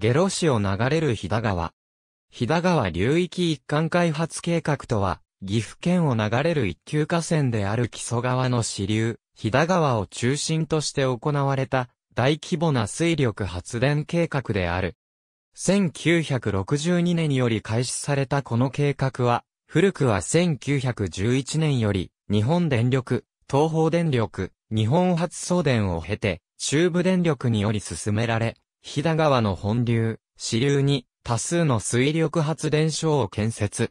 下呂市を流れる飛騨川。飛騨川流域一貫開発計画とは、岐阜県を流れる一級河川である木曽川の支流、飛騨川を中心として行われた大規模な水力発電計画である。1962年より開始されたこの計画は、古くは1911年より、日本電力、東方電力、日本発送電を経て、中部電力により進められ、飛騨川の本流、支流に多数の水力発電所を建設。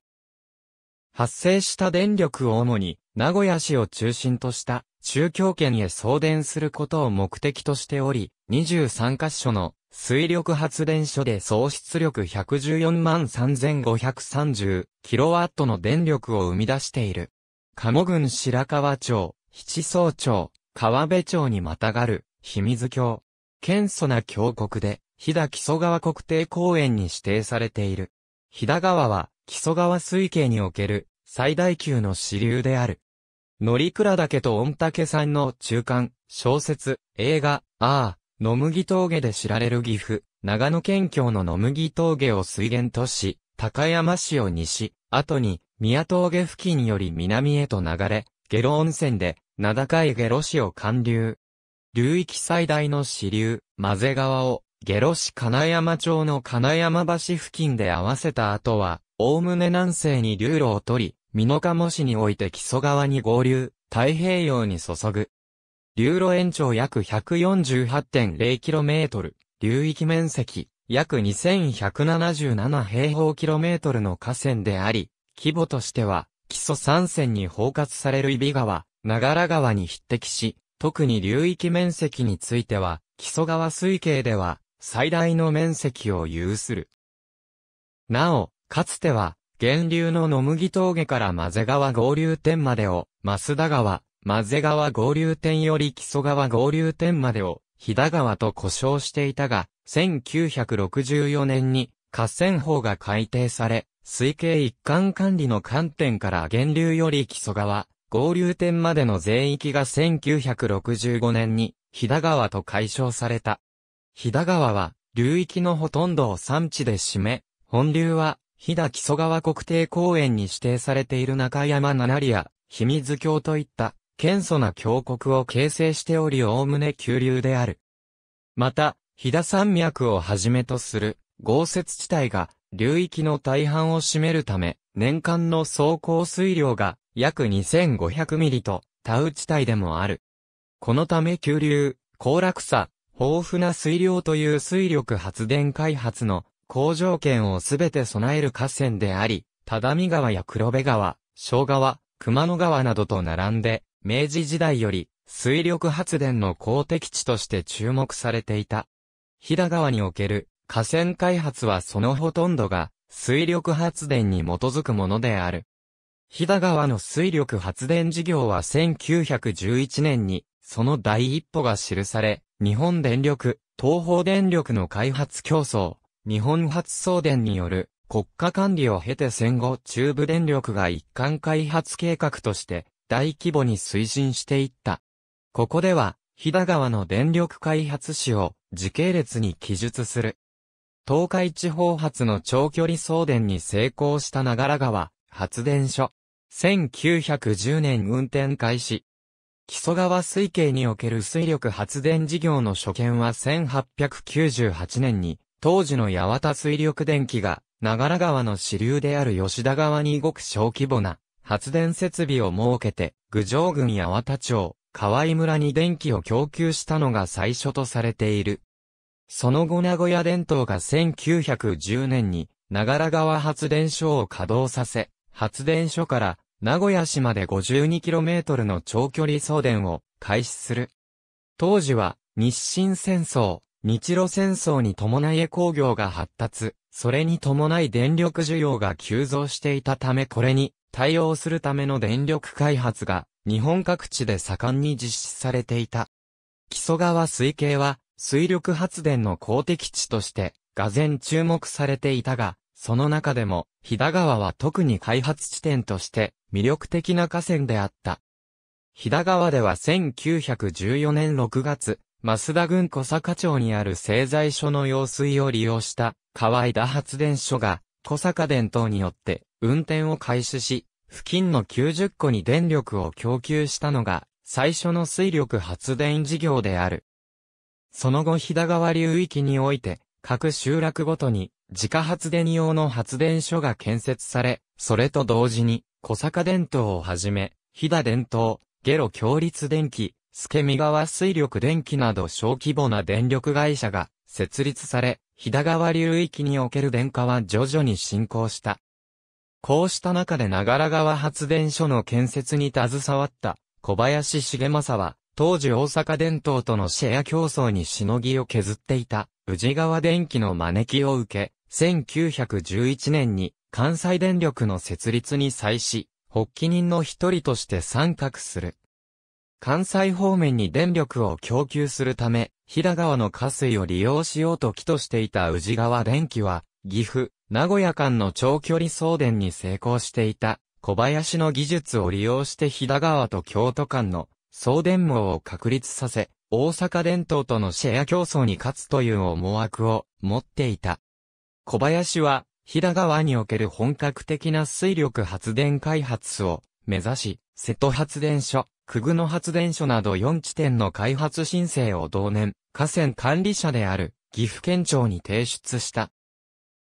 発生した電力を主に名古屋市を中心とした中京圏へ送電することを目的としており、23カ所の水力発電所で総出力114万3530キロワットの電力を生み出している。鴨郡白川町、七草町、川辺町にまたがる、秘密橋、謙素な峡谷で、日田木曽川国定公園に指定されている。日田川は、木曽川水系における最大級の支流である。乗鞍岳と御嶽山の中間、小説、映画、ああ、野麦峠で知られる岐阜、長野県境の野麦峠を水源とし、高山市を西、後に、宮峠付近より南へと流れ、下呂温泉で、名高い下呂市を貫流。流域最大の支流、マゼ川を、下呂市金山町の金山橋付近で合わせた後は、おおむね南西に流路を取り、美濃茂市において木曽川に合流、太平洋に注ぐ。流路延長約 148.0km、流域面積、約2177平方キロメートルの河川であり、規模としては、基礎山線に包括される伊比川、長良川に匹敵し、特に流域面積については、木曽川水系では最大の面積を有する。なお、かつては、源流の野麦峠から混ぜ川合流点までを、増田川、混ぜ川合流点より木曽川合流点までを、飛騨川と呼称していたが、1964年に河川法が改定され、水系一貫管理の観点から源流より木曽川、合流点までの全域が1965年に、日田川と解消された。日田川は、流域のほとんどを山地で占め、本流は、日田木曽川国定公園に指定されている中山七里や、秘密橋といった、謙素な峡谷を形成しており、おおむね急流である。また、日田山脈をはじめとする、豪雪地帯が、流域の大半を占めるため、年間の総降水量が約2500ミリと、タウ地帯でもある。このため急流、高落差、豊富な水量という水力発電開発の好条件をすべて備える河川であり、只見川や黒部川、小川、熊野川などと並んで、明治時代より水力発電の公的地として注目されていた。飛騨川における河川開発はそのほとんどが水力発電に基づくものである。日田川の水力発電事業は1911年に、その第一歩が記され、日本電力、東方電力の開発競争、日本発送電による国家管理を経て戦後中部電力が一貫開発計画として大規模に推進していった。ここでは、日田川の電力開発史を時系列に記述する。東海地方発の長距離送電に成功した長良川発電所。1910年運転開始。木曽川水系における水力発電事業の所見は1898年に、当時の八幡水力電気が、長良川の支流である吉田川に動く小規模な発電設備を設けて、郡上郡八幡町、河合村に電気を供給したのが最初とされている。その後名古屋電灯が1910年に、長良川発電所を稼働させ、発電所から名古屋市まで 52km の長距離送電を開始する。当時は日清戦争、日露戦争に伴い工業が発達、それに伴い電力需要が急増していたためこれに対応するための電力開発が日本各地で盛んに実施されていた。木曽川水系は水力発電の公的地として、がぜ注目されていたが、その中でも、飛騨川は特に開発地点として、魅力的な河川であった。飛騨川では1914年6月、増田郡小坂町にある製材所の用水を利用した河井田発電所が小坂電灯によって運転を開始し、付近の90個に電力を供給したのが最初の水力発電事業である。その後日田川流域において、各集落ごとに自家発電用の発電所が建設され、それと同時に、小坂電灯をはじめ、日田電灯、下路強立電気、助見川水力電気など小規模な電力会社が設立され、日田川流域における電化は徐々に進行した。こうした中で長良川発電所の建設に携わった小林重正は、当時大阪電灯とのシェア競争にしのぎを削っていた、宇治川電機の招きを受け、1911年に関西電力の設立に際し、発起人の一人として参画する。関西方面に電力を供給するため、飛騨川の河水を利用しようと起としていた宇治川電機は、岐阜、名古屋間の長距離送電に成功していた、小林の技術を利用して飛騨川と京都間の送電網を確立させ、大阪電灯とのシェア競争に勝つという思惑を持っていた。小林は、平川における本格的な水力発電開発を目指し、瀬戸発電所、久久野発電所など4地点の開発申請を同年、河川管理者である岐阜県庁に提出した。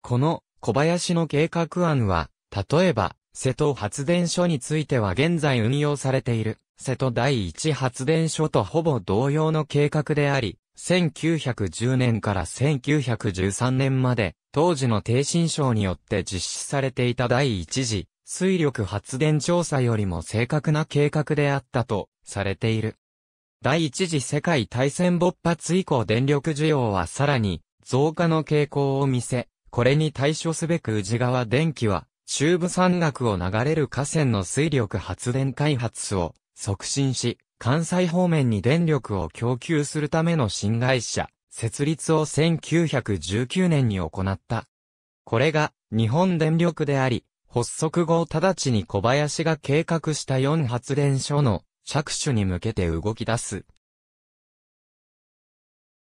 この小林の計画案は、例えば、瀬戸発電所については現在運用されている、瀬戸第一発電所とほぼ同様の計画であり、1910年から1913年まで、当時の低新省によって実施されていた第一次、水力発電調査よりも正確な計画であったと、されている。第一次世界大戦勃発以降電力需要はさらに、増加の傾向を見せ、これに対処すべく宇治川電気は、中部山岳を流れる河川の水力発電開発を促進し、関西方面に電力を供給するための新会社、設立を1919年に行った。これが日本電力であり、発足後直ちに小林が計画した4発電所の着手に向けて動き出す。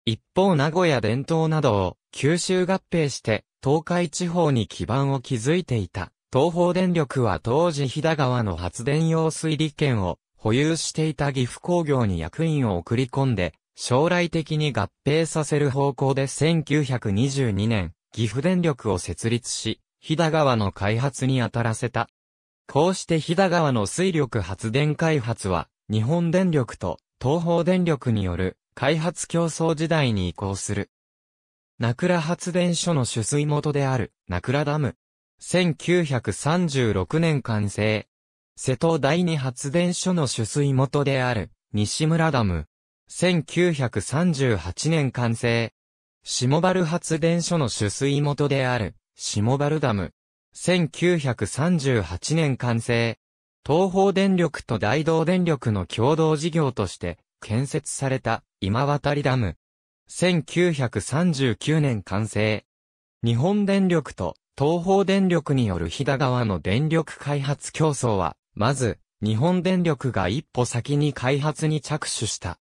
一方名古屋伝統などを九州合併して東海地方に基盤を築いていた。東方電力は当時飛騨川の発電用水利権を保有していた岐阜工業に役員を送り込んで、将来的に合併させる方向で1922年、岐阜電力を設立し、飛騨川の開発に当たらせた。こうして飛騨川の水力発電開発は、日本電力と東方電力による開発競争時代に移行する。名倉発電所の取水元である名倉ダム1936年完成。瀬戸第二発電所の取水元である、西村ダム。1938年完成。下原発電所の取水元である、下原ダム。1938年完成。東方電力と大同電力の共同事業として、建設された、今渡りダム。1939年完成。日本電力と東方電力による飛騨川の電力開発競争は、まず、日本電力が一歩先に開発に着手した。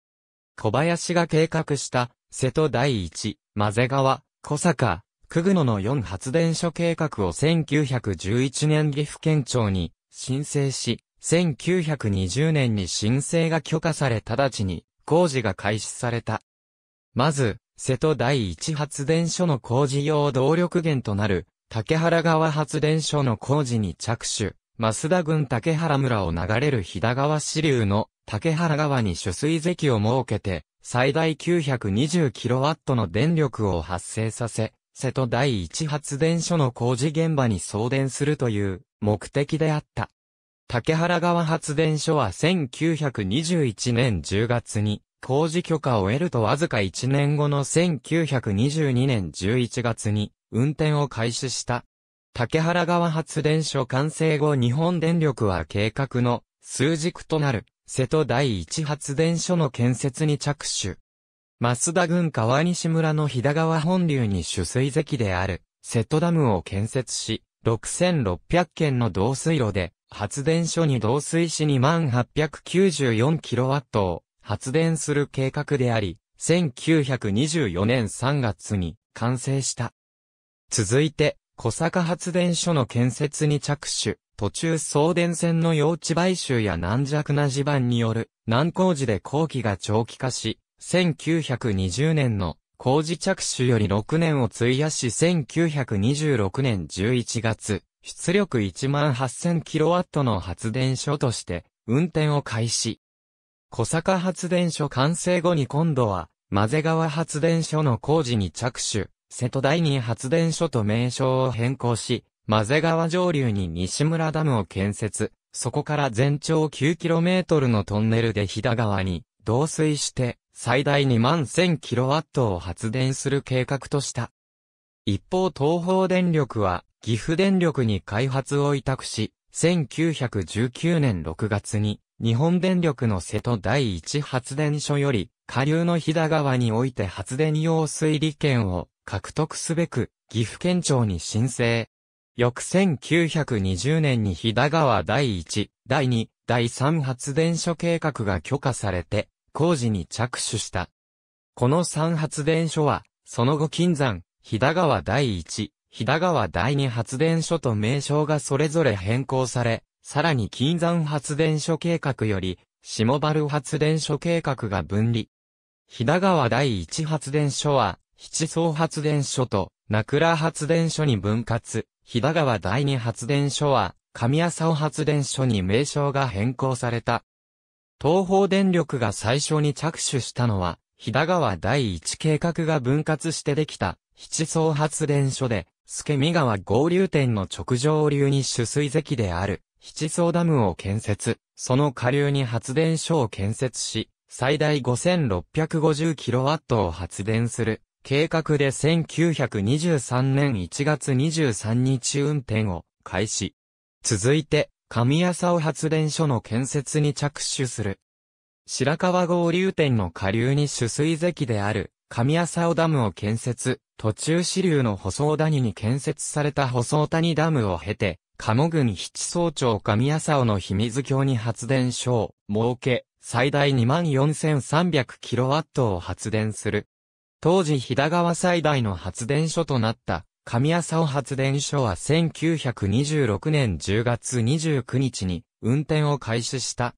小林が計画した、瀬戸第一、混ぜ川、小坂、久久野の4発電所計画を1911年岐阜県庁に申請し、1920年に申請が許可され直ちに工事が開始された。まず、瀬戸第一発電所の工事用動力源となる竹原川発電所の工事に着手、増田郡竹原村を流れる飛騨川支流の竹原川に取水堰を設けて、最大 920kW の電力を発生させ、瀬戸第一発電所の工事現場に送電するという目的であった。竹原川発電所は1921年10月に工事許可を得るとわずか1年後の1922年11月に運転を開始した。竹原川発電所完成後日本電力は計画の数軸となる瀬戸第一発電所の建設に着手。増田郡川西村の日田川本流に取水堰である瀬戸ダムを建設し、6600件の導水路で発電所に導水し 2894kW を発電する計画であり、1924年3月に完成した。続いて、小坂発電所の建設に着手、途中送電線の用地買収や軟弱な地盤による難工事で工期が長期化し、1920年の工事着手より6年を費やし1926年11月、出力 18000kW の発電所として運転を開始。小坂発電所完成後に今度は、混ぜ川発電所の工事に着手、瀬戸第二発電所と名称を変更し、混ぜ川上流に西村ダムを建設、そこから全長 9km のトンネルで飛騨川に導水して、最大2万 1000kW を発電する計画とした。一方東方電力は、岐阜電力に開発を委託し、1919年6月に、日本電力の瀬戸第一発電所より、下流の飛騨川において発電用水利権を獲得すべく、岐阜県庁に申請。翌1920年に飛騨川第1、第2、第3発電所計画が許可されて、工事に着手した。この3発電所は、その後金山、飛騨川第1、飛騨川第2発電所と名称がそれぞれ変更され、さらに金山発電所計画より、下原発電所計画が分離。飛騨川第1発電所は、七層発電所と、名倉発電所に分割、日田川第二発電所は、上浅尾発電所に名称が変更された。東方電力が最初に着手したのは、日田川第一計画が分割してできた、七層発電所で、助見川合流点の直上流に取水堰である、七層ダムを建設、その下流に発電所を建設し、最大 5650kW を発電する計画で1923年1月23日運転を開始。続いて、上浅尾発電所の建設に着手する。白川合流点の下流に取水堰である上浅尾ダムを建設、途中支流の舗装谷に建設された舗装谷ダムを経て、鴨郡七総町上浅尾の秘密橋に発電所を設け、最大 24,300kW を発電する。当時日田川最大の発電所となった、上浅尾発電所は1926年10月29日に運転を開始した。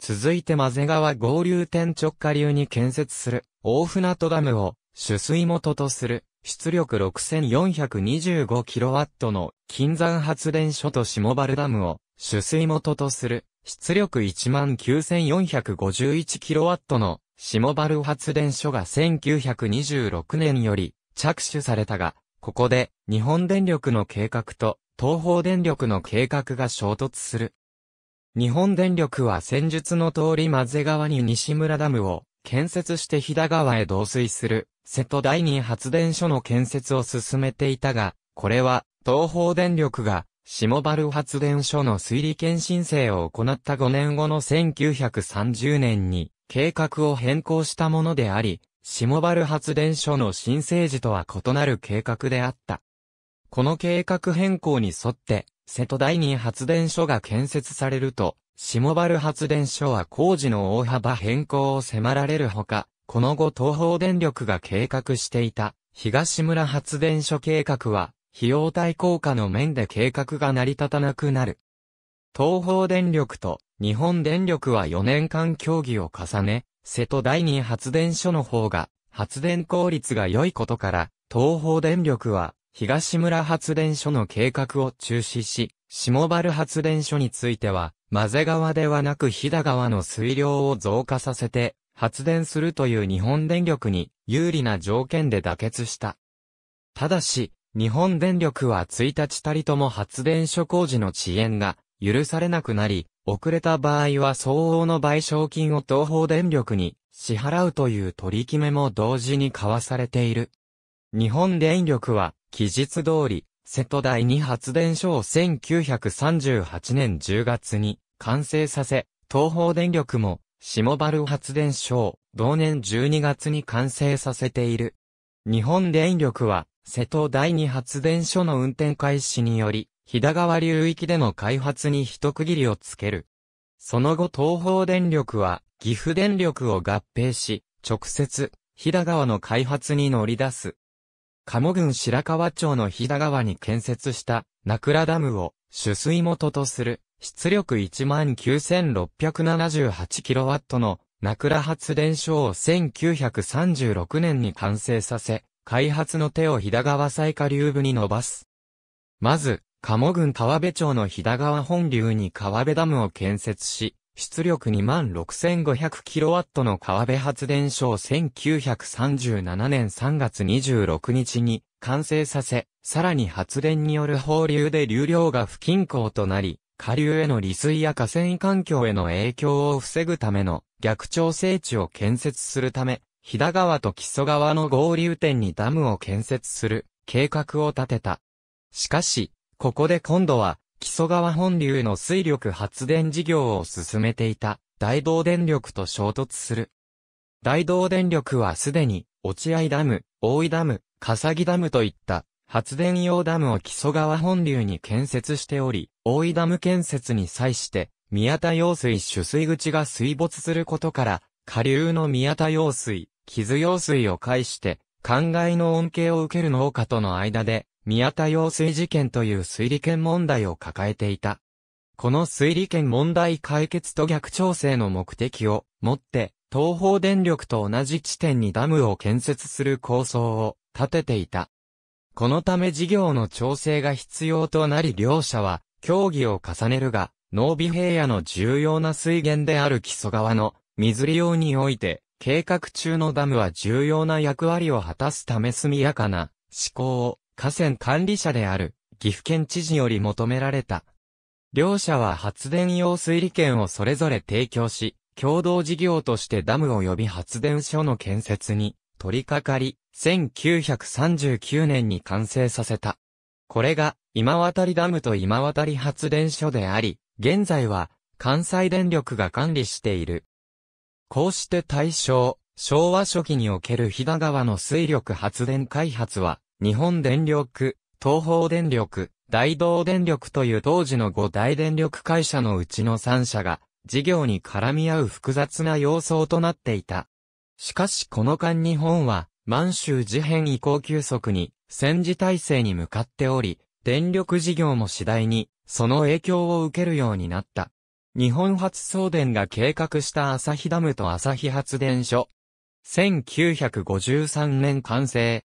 続いて混ぜ川合流点直下流に建設する大船渡ダムを取水元とする出力 6425kW の金山発電所と下原ダムを取水元とする出力 19451kW の下原発電所が1926年より着手されたが、ここで日本電力の計画と東方電力の計画が衝突する。日本電力は戦術の通り混ぜ川に西村ダムを建設して飛騨川へ導水する瀬戸第二発電所の建設を進めていたが、これは東方電力が下原発電所の水利検申請を行った5年後の1930年に計画を変更したものであり、下原発電所の新生時とは異なる計画であった。この計画変更に沿って、瀬戸第二発電所が建設されると、下原発電所は工事の大幅変更を迫られるほか、この後東方電力が計画していた東村発電所計画は、費用対効果の面で計画が成り立たなくなる。東方電力と日本電力は4年間協議を重ね、瀬戸第二発電所の方が発電効率が良いことから、東方電力は東村発電所の計画を中止し、下原発電所については、混ぜ川ではなく飛騨川の水量を増加させて、発電するという日本電力に有利な条件で妥結した。ただし、日本電力は1日たりとも発電所工事の遅延が許されなくなり、遅れた場合は相応の賠償金を東方電力に支払うという取り決めも同時に交わされている。日本電力は、期日通り、瀬戸第二発電所を1938年10月に完成させ、東方電力も、下原発電所を同年12月に完成させている。日本電力は、瀬戸第二発電所の運転開始により、日田川流域での開発に一区切りをつける。その後東方電力は岐阜電力を合併し、直接、日田川の開発に乗り出す。鴨郡白川町の日田川に建設した名ダムを取水元とする出力 19,678kW の名倉発電所を1936年に完成させ、開発の手を日田川最下流部に伸ばす。まず、鴨郡川辺町の飛騨川本流に川辺ダムを建設し、出力 26,500kW の川辺発電所を1937年3月26日に完成させ、さらに発電による放流で流量が不均衡となり、下流への利水や河川環境への影響を防ぐための逆調整地を建設するため、飛騨川と木曽川の合流点にダムを建設する計画を立てた。しかし、ここで今度は、木曽川本流の水力発電事業を進めていた、大道電力と衝突する。大道電力はすでに、落合ダム、大井ダム、笠木ダムといった、発電用ダムを木曽川本流に建設しており、大井ダム建設に際して、宮田用水取水口が水没することから、下流の宮田用水、木津用水を介して、灌漑の恩恵を受ける農家との間で、宮田用水事件という推理権問題を抱えていた。この推理権問題解決と逆調整の目的を持って、東方電力と同じ地点にダムを建設する構想を立てていた。このため事業の調整が必要となり両者は協議を重ねるが、農備平野の重要な水源である木曽川の水利用において、計画中のダムは重要な役割を果たすため速やかな思考を河川管理者である岐阜県知事より求められた。両社は発電用水利権をそれぞれ提供し、共同事業としてダム及び発電所の建設に取り掛かり、1939年に完成させた。これが今渡りダムと今渡り発電所であり、現在は関西電力が管理している。こうして大正、昭和初期における飛騨川の水力発電開発は、日本電力、東方電力、大道電力という当時の5大電力会社のうちの3社が、事業に絡み合う複雑な様相となっていた。しかしこの間日本は、満州事変移行急速に、戦時体制に向かっており、電力事業も次第に、その影響を受けるようになった。日本発送電が計画した朝日ダムと朝日発電所。1953年完成。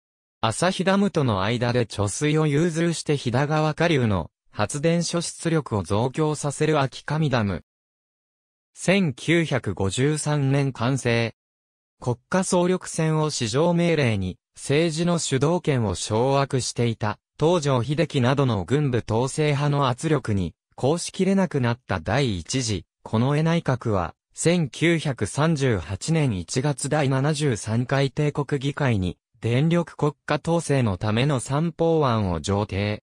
朝日ダムとの間で貯水を融通して日田川下流の発電所出力を増強させる秋上ダム。1953年完成。国家総力戦を市場命令に政治の主導権を掌握していた東条秀樹などの軍部統制派の圧力にこうしきれなくなった第一次、この絵内閣は1938年1月第73回帝国議会に電力国家統制のための三法案を上呈。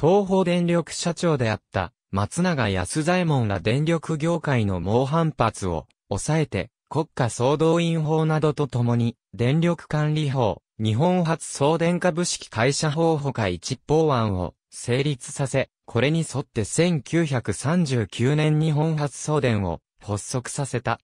東方電力社長であった松永安左衛門ら電力業界の猛反発を抑えて国家総動員法などとともに電力管理法、日本発送電株式会社法ほか一法案を成立させ、これに沿って1939年日本発送電を発足させた。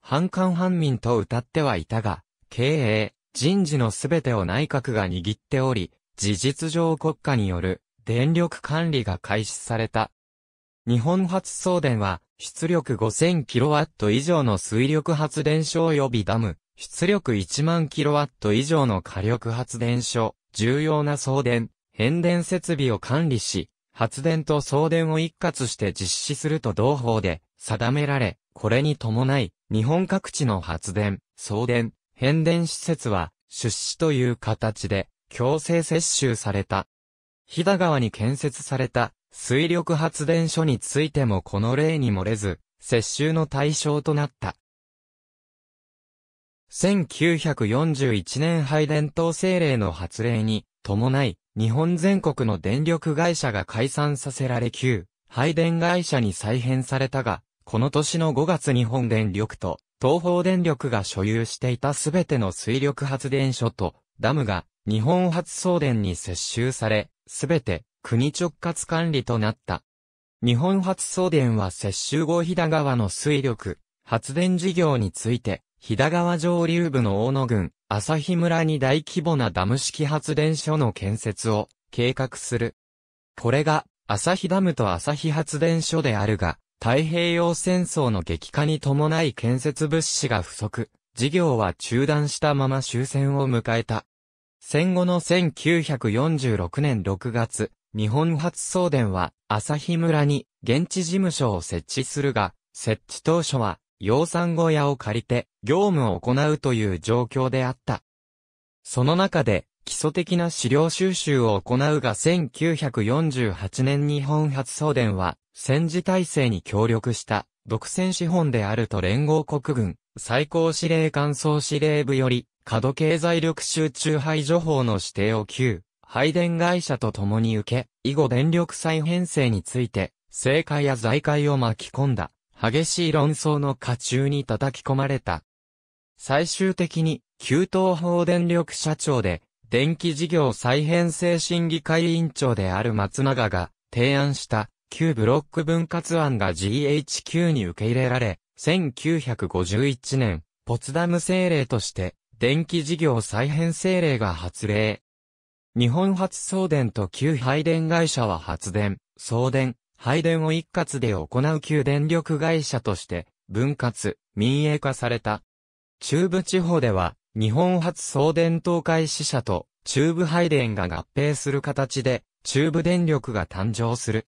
反官反民と歌ってはいたが、経営、人事のすべてを内閣が握っており、事実上国家による電力管理が開始された。日本発送電は、出力 5000kW 以上の水力発電所及びダム、出力1万 kW 以上の火力発電所、重要な送電、変電設備を管理し、発電と送電を一括して実施すると同法で定められ、これに伴い、日本各地の発電、送電、変電施設は、出資という形で、強制接収された。日田川に建設された、水力発電所についてもこの例に漏れず、接収の対象となった。1941年配電統制令の発令に伴い、日本全国の電力会社が解散させられ旧、配電会社に再編されたが、この年の5月日本電力と東方電力が所有していたすべての水力発電所とダムが日本発送電に接収され、すべて国直轄管理となった。日本発送電は接収後飛騨川の水力発電事業について、飛騨川上流部の大野郡、朝日村に大規模なダム式発電所の建設を計画する。これが、朝日ダムと朝日発電所であるが、太平洋戦争の激化に伴い建設物資が不足、事業は中断したまま終戦を迎えた。戦後の1946年6月、日本初送電は、朝日村に現地事務所を設置するが、設置当初は、養蚕小屋を借りて、業務を行うという状況であった。その中で、基礎的な資料収集を行うが1948年日本初送電は戦時体制に協力した独占資本であると連合国軍最高司令官総司令部より過度経済力集中排除法の指定を旧配電会社と共に受け、以後電力再編成について、政界や財界を巻き込んだ、激しい論争の下中に叩き込まれた。最終的に、旧東方電力社長で、電気事業再編成審議会委員長である松永が提案した旧ブロック分割案が GHQ に受け入れられ、1951年、ポツダム政令として、電気事業再編政令が発令。日本初送電と旧配電会社は発電、送電、配電を一括で行う旧電力会社として、分割、民営化された。中部地方では、日本初送電東海支社と中部配電が合併する形で中部電力が誕生する。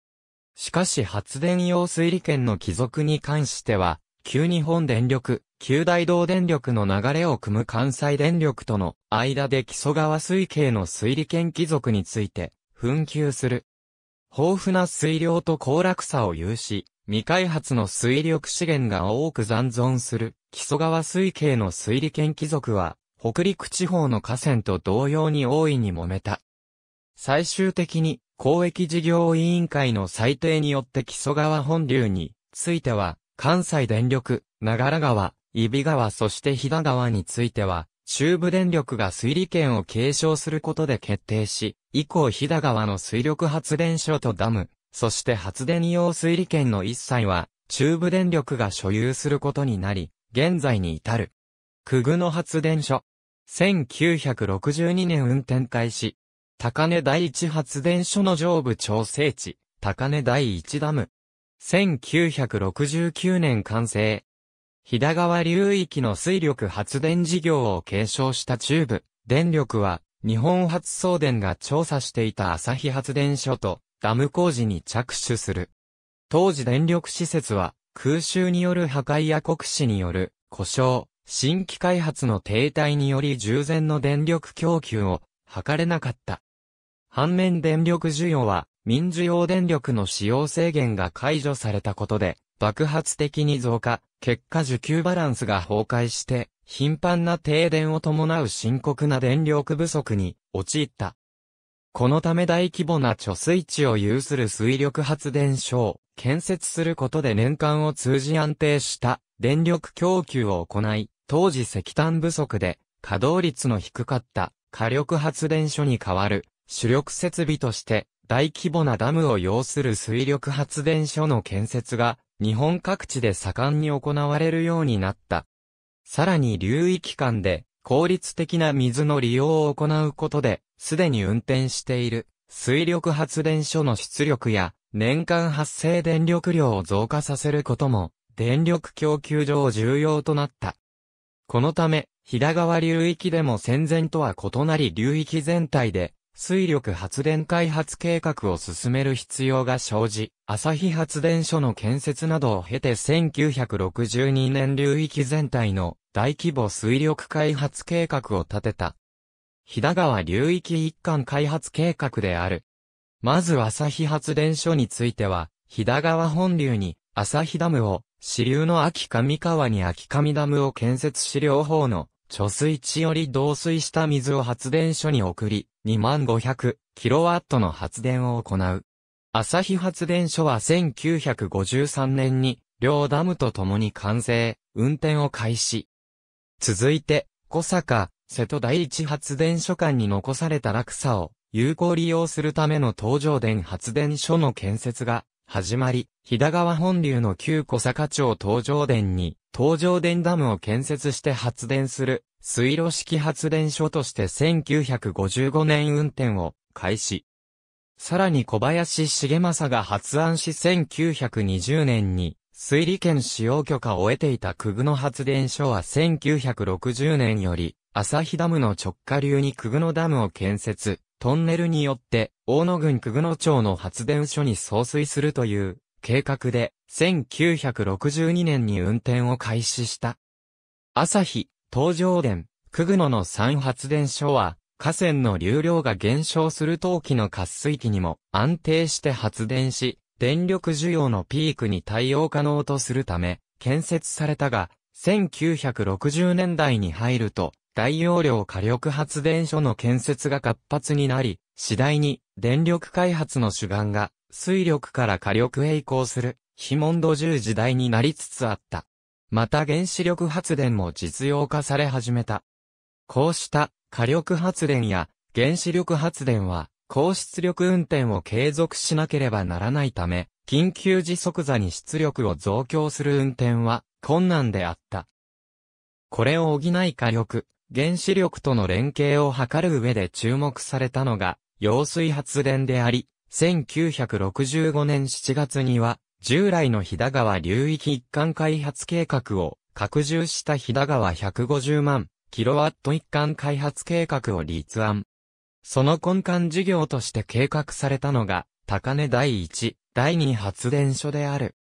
しかし発電用水利権の帰属に関しては、旧日本電力、旧大道電力の流れを組む関西電力との間で木曽川水系の水利権帰属について紛糾する。豊富な水量と高落さを有し、未開発の水力資源が多く残存する、木曽川水系の水利権貴族は、北陸地方の河川と同様に大いに揉めた。最終的に、公益事業委員会の裁定によって木曽川本流については、関西電力、長良川、揖斐川そして飛騨川については、中部電力が水利権を継承することで決定し、以降飛騨川の水力発電所とダム、そして発電用水利権の一切は、中部電力が所有することになり、現在に至る。久具の発電所。1962年運転開始。高根第一発電所の上部調整地、高根第一ダム。1969年完成。日田川流域の水力発電事業を継承した中部、電力は、日本発送電が調査していた朝日発電所と、ダム工事に着手する。当時電力施設は空襲による破壊や国死による故障、新規開発の停滞により従前の電力供給を図れなかった。反面電力需要は民需用電力の使用制限が解除されたことで爆発的に増加、結果需給バランスが崩壊して頻繁な停電を伴う深刻な電力不足に陥った。このため大規模な貯水池を有する水力発電所を建設することで年間を通じ安定した電力供給を行い、当時石炭不足で稼働率の低かった火力発電所に代わる主力設備として大規模なダムを要する水力発電所の建設が日本各地で盛んに行われるようになった。さらに流域間で効率的な水の利用を行うことで、すでに運転している水力発電所の出力や年間発生電力量を増加させることも電力供給上重要となった。このため、飛騨川流域でも戦前とは異なり流域全体で水力発電開発計画を進める必要が生じ、朝日発電所の建設などを経て1962年流域全体の大規模水力開発計画を立てた。日田川流域一貫開発計画である。まず朝日発電所については、日田川本流に朝日ダムを、支流の秋上川に秋上ダムを建設し両方の貯水池より導水した水を発電所に送り、2 5 0 0ットの発電を行う。朝日発電所は1953年に、両ダムと共に完成、運転を開始。続いて、小坂、瀬戸第一発電所間に残された落差を有効利用するための東上電発電所の建設が始まり、日田川本流の旧小坂町東上殿に、東上殿ダムを建設して発電する、水路式発電所として1955年運転を開始。さらに小林重政が発案し1920年に、水利権使用許可を得ていた久具の発電所は1960年より、朝日ダムの直下流に久具のダムを建設。トンネルによって、大野郡久久野町の発電所に送水するという、計画で、1962年に運転を開始した。朝日、東上電、久久野の3発電所は、河川の流量が減少する冬季の渇水期にも安定して発電し、電力需要のピークに対応可能とするため、建設されたが、1960年代に入ると、大容量火力発電所の建設が活発になり、次第に電力開発の主眼が水力から火力へ移行する、非問土重時代になりつつあった。また原子力発電も実用化され始めた。こうした火力発電や原子力発電は高出力運転を継続しなければならないため、緊急時速座に出力を増強する運転は困難であった。これを補い火力、原子力との連携を図る上で注目されたのが、揚水発電であり、1965年7月には、従来の日田川流域一貫開発計画を拡充した日田川150万キロワット一貫開発計画を立案。その根幹事業として計画されたのが、高根第一、第二発電所である。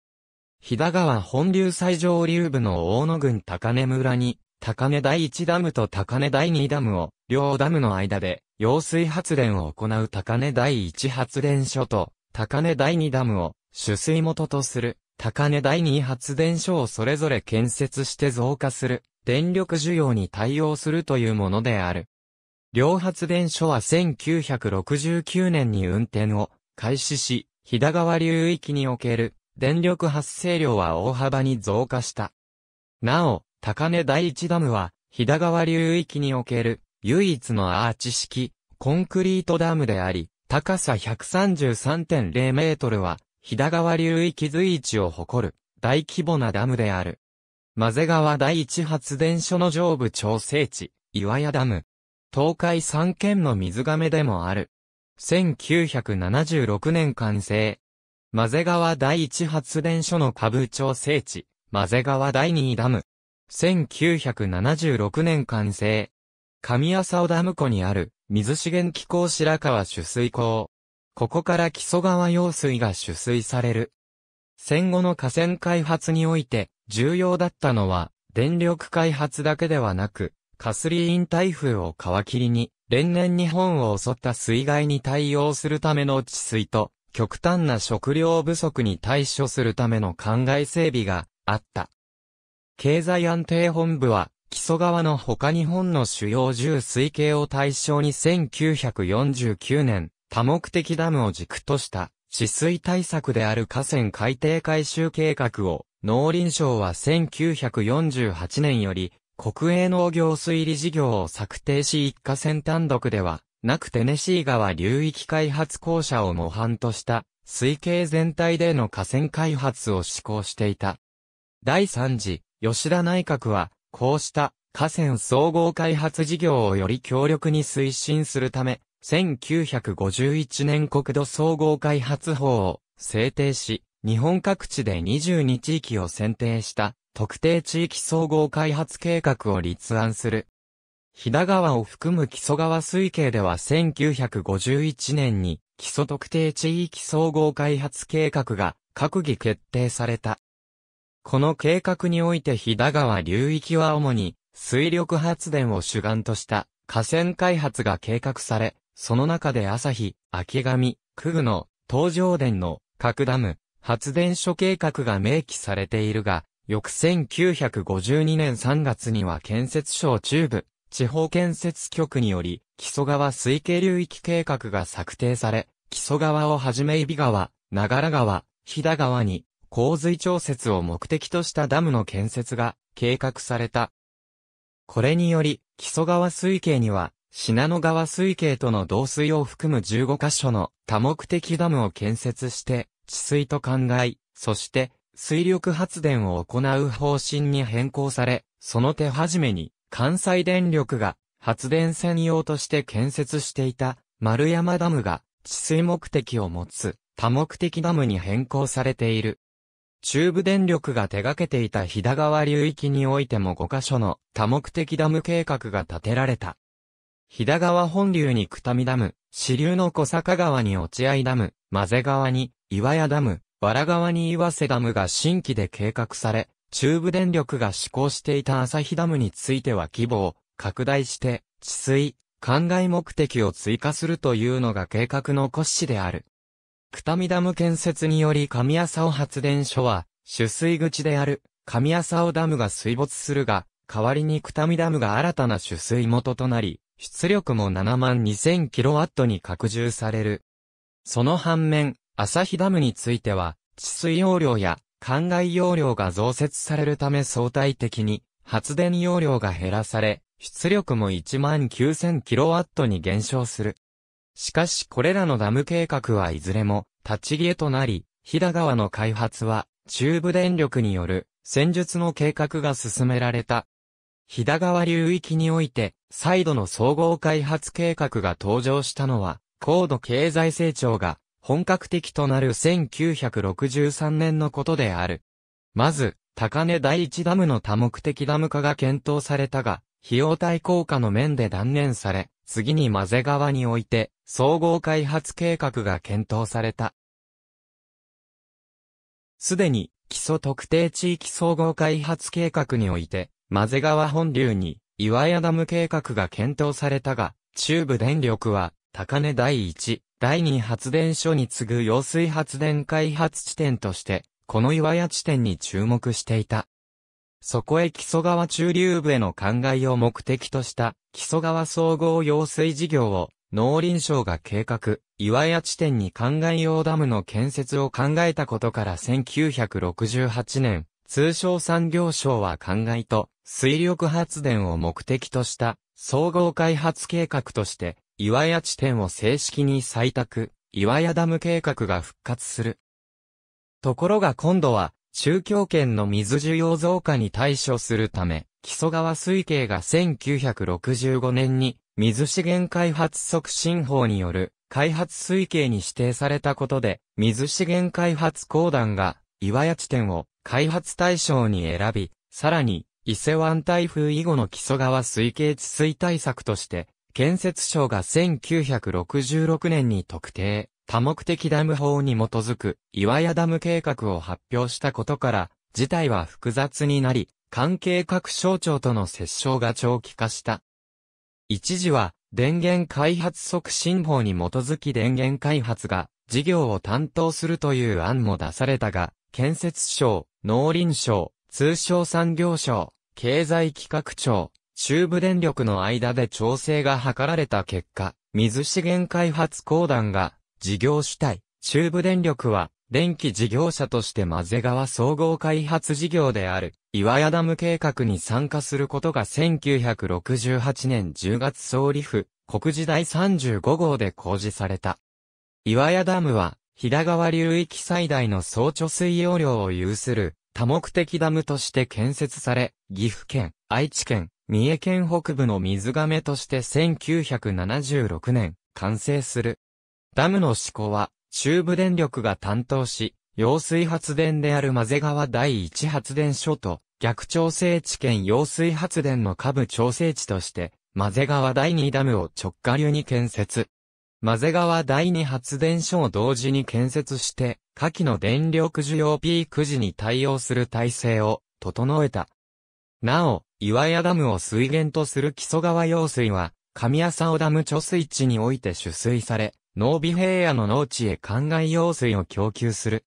日田川本流最上流部の大野郡高根村に高根第1ダムと高根第2ダムを、両ダムの間で、揚水発電を行う高根第1発電所と、高根第2ダムを、取水元とする、高根第2発電所をそれぞれ建設して増加する、電力需要に対応するというものである。両発電所は1969年に運転を開始し、日田川流域における電力発生量は大幅に増加した。なお、高根第一ダムは、日田川流域における、唯一のアーチ式、コンクリートダムであり、高さ133.0メートルは、日田川流域随一を誇る、大規模なダムである。混ぜ川第一発電所の上部調整地、岩屋ダム。東海三県の水亀でもある。1976年完成。混ぜ川第一発電所の下部調整地、混ぜ川第二ダム。1976年完成。上浅尾ダム湖にある、水資源機構白川取水口。ここから木曽川用水が取水される。戦後の河川開発において、重要だったのは、電力開発だけではなく、カスリーン台風を皮切りに、連年日本を襲った水害に対応するための治水と、極端な食料不足に対処するための灌漑整備があった。経済安定本部は、木曽川の他日本の主要重水系を対象に1949年、多目的ダムを軸とした、治水対策である河川改定改修計画を、農林省は1948年より、国営農業水利事業を策定し一河川単独では、なくテネシー川流域開発公社を模範とした、水系全体での河川開発を施行していた。第3次吉田内閣は、こうした河川総合開発事業をより強力に推進するため、1951年国土総合開発法を制定し、日本各地で22地域を選定した特定地域総合開発計画を立案する。飛騨川を含む木曽川水系では1951年に基礎特定地域総合開発計画が閣議決定された。この計画において日田川流域は主に水力発電を主眼とした河川開発が計画され、その中で朝日、秋上、久具の東上電の核ダム発電所計画が明記されているが、翌1952年3月には建設省中部地方建設局により、木曽川水系流域計画が策定され、木曽川をはじめ揖斐川、長良川、飛騨川に洪水調節を目的としたダムの建設が計画された。これにより、木曽川水系には、信濃川水系との同水を含む15カ所の多目的ダムを建設して、治水と考え、そして水力発電を行う方針に変更され、その手始めに関西電力が発電専用として建設していた丸山ダムが治水目的を持つ多目的ダムに変更されている。中部電力が手掛けていた日田川流域においても5カ所の多目的ダム計画が立てられた。日田川本流に九谷ダム、支流の小坂川に落合ダム、混ぜ川に岩屋ダム、藁川に岩瀬ダムが新規で計画され、中部電力が施行していた朝日ダムについては規模を拡大して、治水、灌漑目的を追加するというのが計画の骨子である。たみダム建設により上浅尾発電所は、取水口である上浅尾ダムが水没するが、代わりにたみダムが新たな取水元となり、出力も7万 2000kW に拡充される。その反面、日ダムについては、治水容量や灌漑容量が増設されるため相対的に発電容量が減らされ、出力も1万 9000kW に減少する。しかしこれらのダム計画はいずれも立ち消えとなり、飛騨川の開発は中部電力による戦術の計画が進められた。飛騨川流域において再度の総合開発計画が登場したのは高度経済成長が本格的となる1963年のことである。まず、高根第一ダムの多目的ダム化が検討されたが、費用対効果の面で断念され、次に混ぜ川において、総合開発計画が検討された。すでに、基礎特定地域総合開発計画において、混ぜ川本流に、岩屋ダム計画が検討されたが、中部電力は、高根第一、第二発電所に次ぐ揚水発電開発地点として、この岩屋地点に注目していた。そこへ木曽川中流部への灌漑を目的とした木曽川総合用水事業を農林省が計画、岩屋地点に灌漑用ダムの建設を考えたことから1968年、通商産業省は灌漑と水力発電を目的とした総合開発計画として、岩屋地点を正式に採択、岩屋ダム計画が復活する。ところが今度は、中京圏の水需要増加に対処するため、木曽川水系が1965年に水資源開発促進法による開発水系に指定されたことで、水資源開発公団が岩屋地点を開発対象に選び、さらに伊勢湾台風以後の木曽川水系治水対策として、建設省が1966年に特定。多目的ダム法に基づく岩屋ダム計画を発表したことから、事態は複雑になり、関係各省庁との折衝が長期化した。一時は、電源開発促進法に基づき電源開発が事業を担当するという案も出されたが、建設省、農林省、通商産業省、経済企画庁、中部電力の間で調整が図られた結果、水資源開発公団が事業主体、中部電力は、電気事業者として混ぜ川総合開発事業である、岩屋ダム計画に参加することが1968年10月総理府、国時代35号で公示された。岩屋ダムは、平川流域最大の総貯水容量を有する、多目的ダムとして建設され、岐阜県、愛知県、三重県北部の水亀として1976年、完成する。ダムの施行は、中部電力が担当し、揚水発電である混ぜ川第一発電所と、逆調整地兼揚水発電の下部調整地として、混ぜ川第二ダムを直下流に建設。混ぜ川第二発電所を同時に建設して、下記の電力需要ピーク時に対応する体制を整えた。なお、岩屋ダムを水源とする木曽川用水は、上浅尾ダム貯水池において取水され、濃尾平野の農地へ灌漑用水を供給する。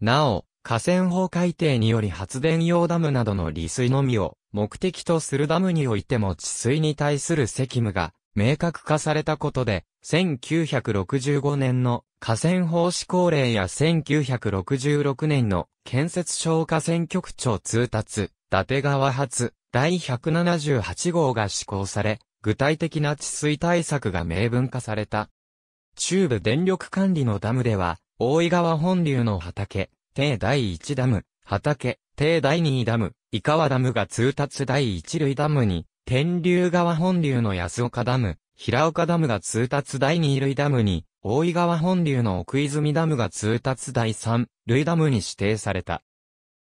なお、河川法改定により発電用ダムなどの利水のみを目的とするダムにおいても治水に対する責務が明確化されたことで、1965年の河川法施行令や1966年の建設省河川局長通達、伊達川発第178号が施行され、具体的な治水対策が明文化された。中部電力管理のダムでは、大井川本流の畑、定第1ダム、畑、定第2ダム、井川ダムが通達第1類ダムに、天竜川本流の安岡ダム、平岡ダムが通達第2類ダムに、大井川本流の奥泉ダムが通達第3類ダムに指定された。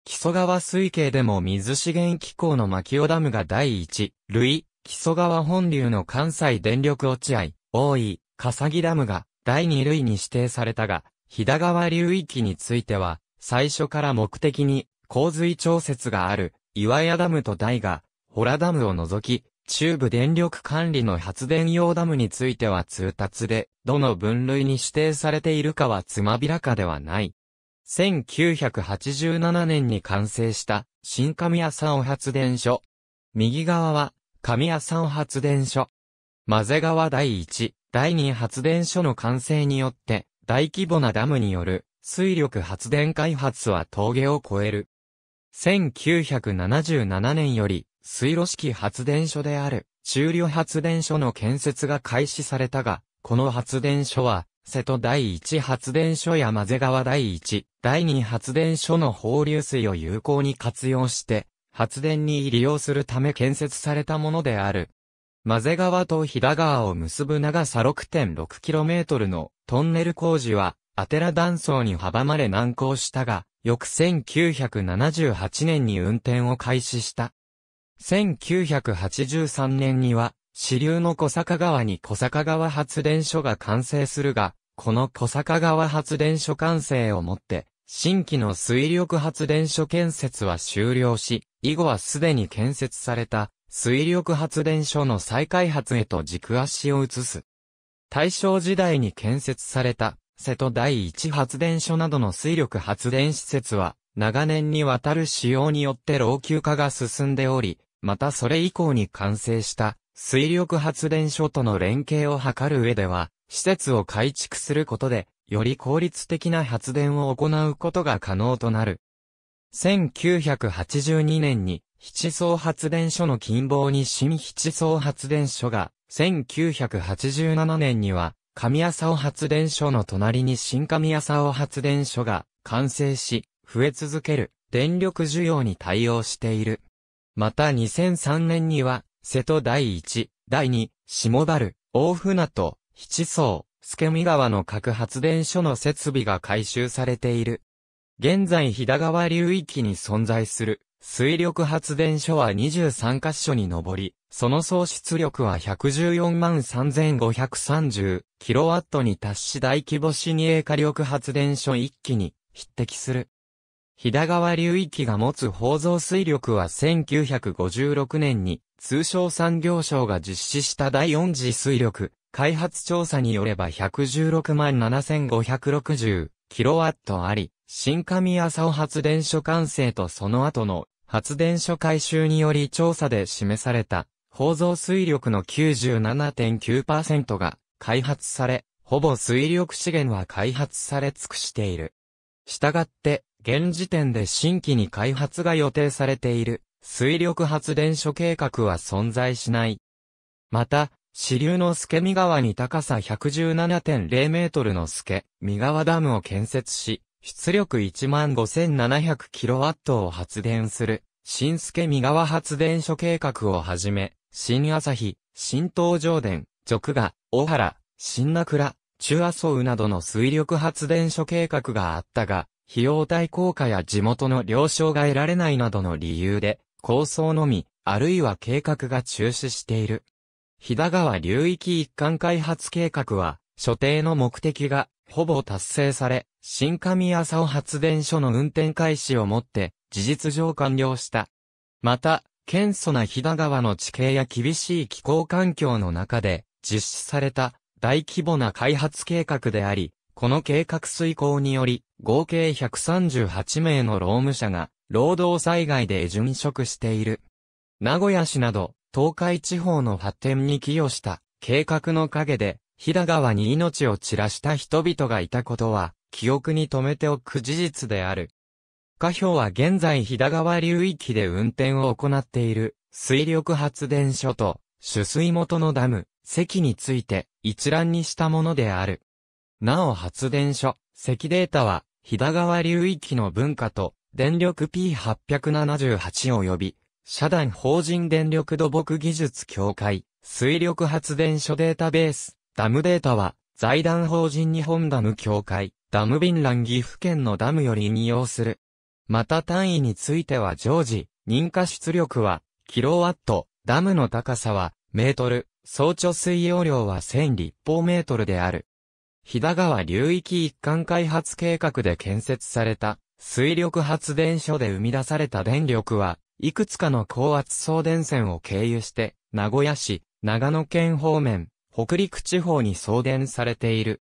木曽川水系でも水資源機構の牧尾ダムが第1類、木曽川本流の関西電力落合、大井、笠木ダムが第2類に指定されたが、日田川流域については、最初から目的に洪水調節がある岩屋ダムとが、ホラダムを除き、中部電力管理の発電用ダムについては通達で、どの分類に指定されているかはつまびらかではない。1987年に完成した新神谷山発電所。右側は神谷山発電所。混ぜ川第一、第2発電所の完成によって、大規模なダムによる水力発電開発は峠を越える。1977年より水路式発電所である中流発電所の建設が開始されたが、この発電所は瀬戸第一発電所や混ぜ川第一、第二発電所の放流水を有効に活用して、発電に利用するため建設されたものである。混ぜ川と飛騨川を結ぶ長さ 6.6km のトンネル工事は、アテラ断層に阻まれ難航したが、翌1978年に運転を開始した。1983年には、支流の小坂川に小坂川発電所が完成するが、この小坂川発電所完成をもって、新規の水力発電所建設は終了し、以後はすでに建設された水力発電所の再開発へと軸足を移す。大正時代に建設された、瀬戸第一発電所などの水力発電施設は、長年にわたる使用によって老朽化が進んでおり、またそれ以降に完成した水力発電所との連携を図る上では、施設を改築することで、より効率的な発電を行うことが可能となる。1982年に七層発電所の近傍に新七層発電所が、1987年には、上浅尾発電所の隣に新上浅尾発電所が完成し、増え続ける電力需要に対応している。また2003年には、瀬戸第一、第二、下原、大船と、七層、助見川の各発電所の設備が改修されている。現在日田川流域に存在する水力発電所は23カ所に上り、その総出力は114万3530キロワットに達し大規模市二栄火力発電所一気に匹敵する。日田川流域が持つ放送水力は1956年に通商産業省が実施した第4次水力開発調査によれば116万7560キロワットあり、新上朝尾発電所完成とその後の発電所改修により調査で示された、放造水力の97.9%が開発され、ほぼ水力資源は開発され尽くしている。したがって、現時点で新規に開発が予定されている水力発電所計画は存在しない。また、支流の助見川に高さ117.0メートルの助見川ダムを建設し、出力 15,700kW を発電する、新助三川発電所計画をはじめ、新朝日、新東上電、直賀、小原、新名倉、中阿蘇などの水力発電所計画があったが、費用対効果や地元の了承が得られないなどの理由で、構想のみ、あるいは計画が中止している。日田川流域一貫開発計画は、所定の目的が、ほぼ達成され、新上浅尾発電所の運転開始をもって、事実上完了した。また、顕著な飛騨川の地形や厳しい気候環境の中で、実施された大規模な開発計画であり、この計画遂行により、合計138名の労務者が、労働災害で殉職している。名古屋市など、東海地方の発展に寄与した計画の陰で、飛騨川に命を散らした人々がいたことは、記憶に留めておく事実である。下表は現在日田川流域で運転を行っている水力発電所と取水元のダム、石について一覧にしたものである。なお発電所、石データは日田川流域の文化と電力 P878 及び社団法人電力土木技術協会水力発電所データベースダムデータは財団法人日本ダム協会ダムビンラン岐阜県のダムより引用する。また単位については常時、認可出力は、キロワット、ダムの高さは、メートル、総貯水容量は1000立方メートルである。日田川流域一貫開発計画で建設された、水力発電所で生み出された電力は、いくつかの高圧送電線を経由して、名古屋市、長野県方面、北陸地方に送電されている。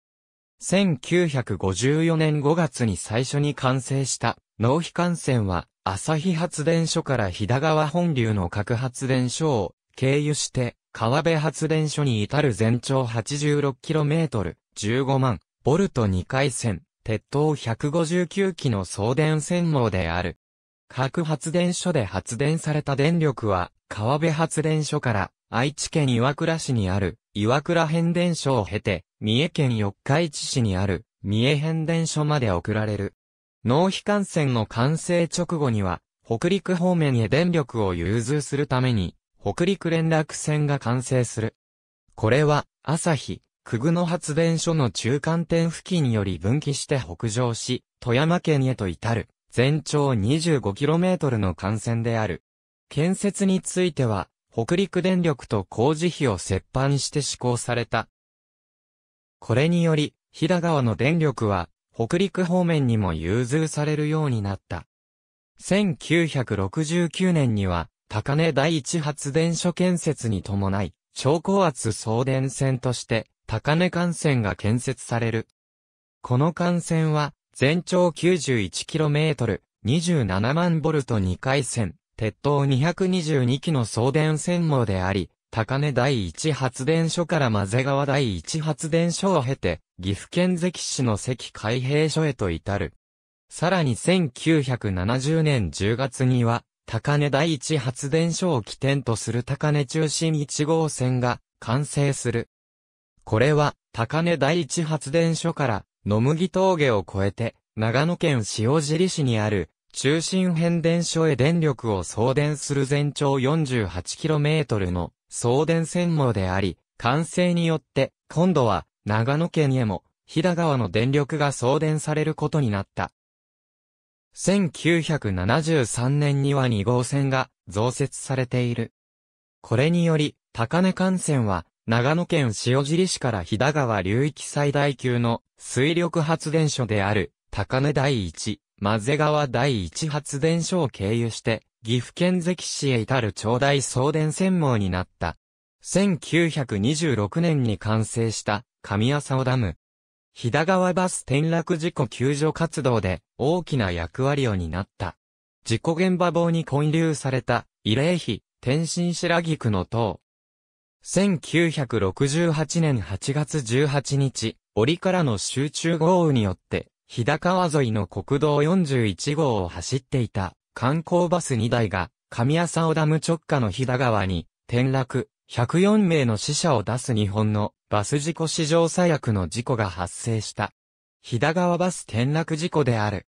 1954年5月に最初に完成した納費幹線は、旭発電所から日田川本流の核発電所を経由して、川辺発電所に至る全長 86km、15万、ボルト2回線、鉄塔159基の送電線網である。核発電所で発電された電力は、川辺発電所から愛知県岩倉市にある岩倉変電所を経て、三重県四日市市にある、三重変電所まで送られる。納費幹線の完成直後には、北陸方面へ電力を融通するために、北陸連絡線が完成する。これは、朝日、久久野発電所の中間点付近より分岐して北上し、富山県へと至る、全長 25km の幹線である。建設については、北陸電力と工事費を折半して施行されたこれにより、飛騨川の電力は、北陸方面にも融通されるようになった。1969年には、高根第一発電所建設に伴い、超高圧送電線として、高根幹線が建設される。この幹線は、全長 91km、27万ボルト2回線、鉄塔222基の送電線網であり、高根第一発電所から混ぜ川第一発電所を経て、岐阜県関市の関海兵所へと至る。さらに1970年10月には、高根第一発電所を起点とする高根中心1号線が完成する。これは、高根第一発電所から、野麦峠を越えて、長野県塩尻市にある、中心変電所へ電力を送電する全長 48km の送電線網であり、完成によって、今度は長野県へも、日田川の電力が送電されることになった。1973年には2号線が増設されている。これにより、高根幹線は、長野県塩尻市から日田川流域最大級の水力発電所である、高根第一、混ぜ川第一発電所を経由して、岐阜県関市へ至る長大送電線網になった。1926年に完成した上浅尾ダム。日田川バス転落事故救助活動で大きな役割を担った。事故現場棒に混流された慰霊碑、天津白菊の塔。1968年8月18日、折からの集中豪雨によって、日高川沿いの国道41号を走っていた観光バス2台が、上浅尾ダム直下の飛騨川に、転落、104名の死者を出す日本のバス事故史上最悪の事故が発生した。飛騨川バス転落事故である。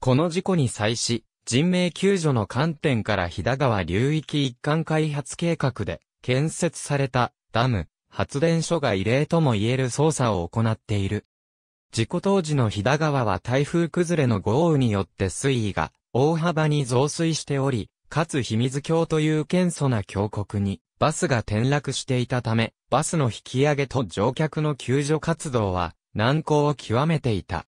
この事故に際し、人命救助の観点から飛騨川流域一貫開発計画で建設されたダム、発電所が異例とも言える操作を行っている。事故当時の飛騨川は台風崩れの豪雨によって水位が大幅に増水しており、かつ秘密橋という謙素な峡谷に、バスが転落していたため、バスの引き上げと乗客の救助活動は、難航を極めていた。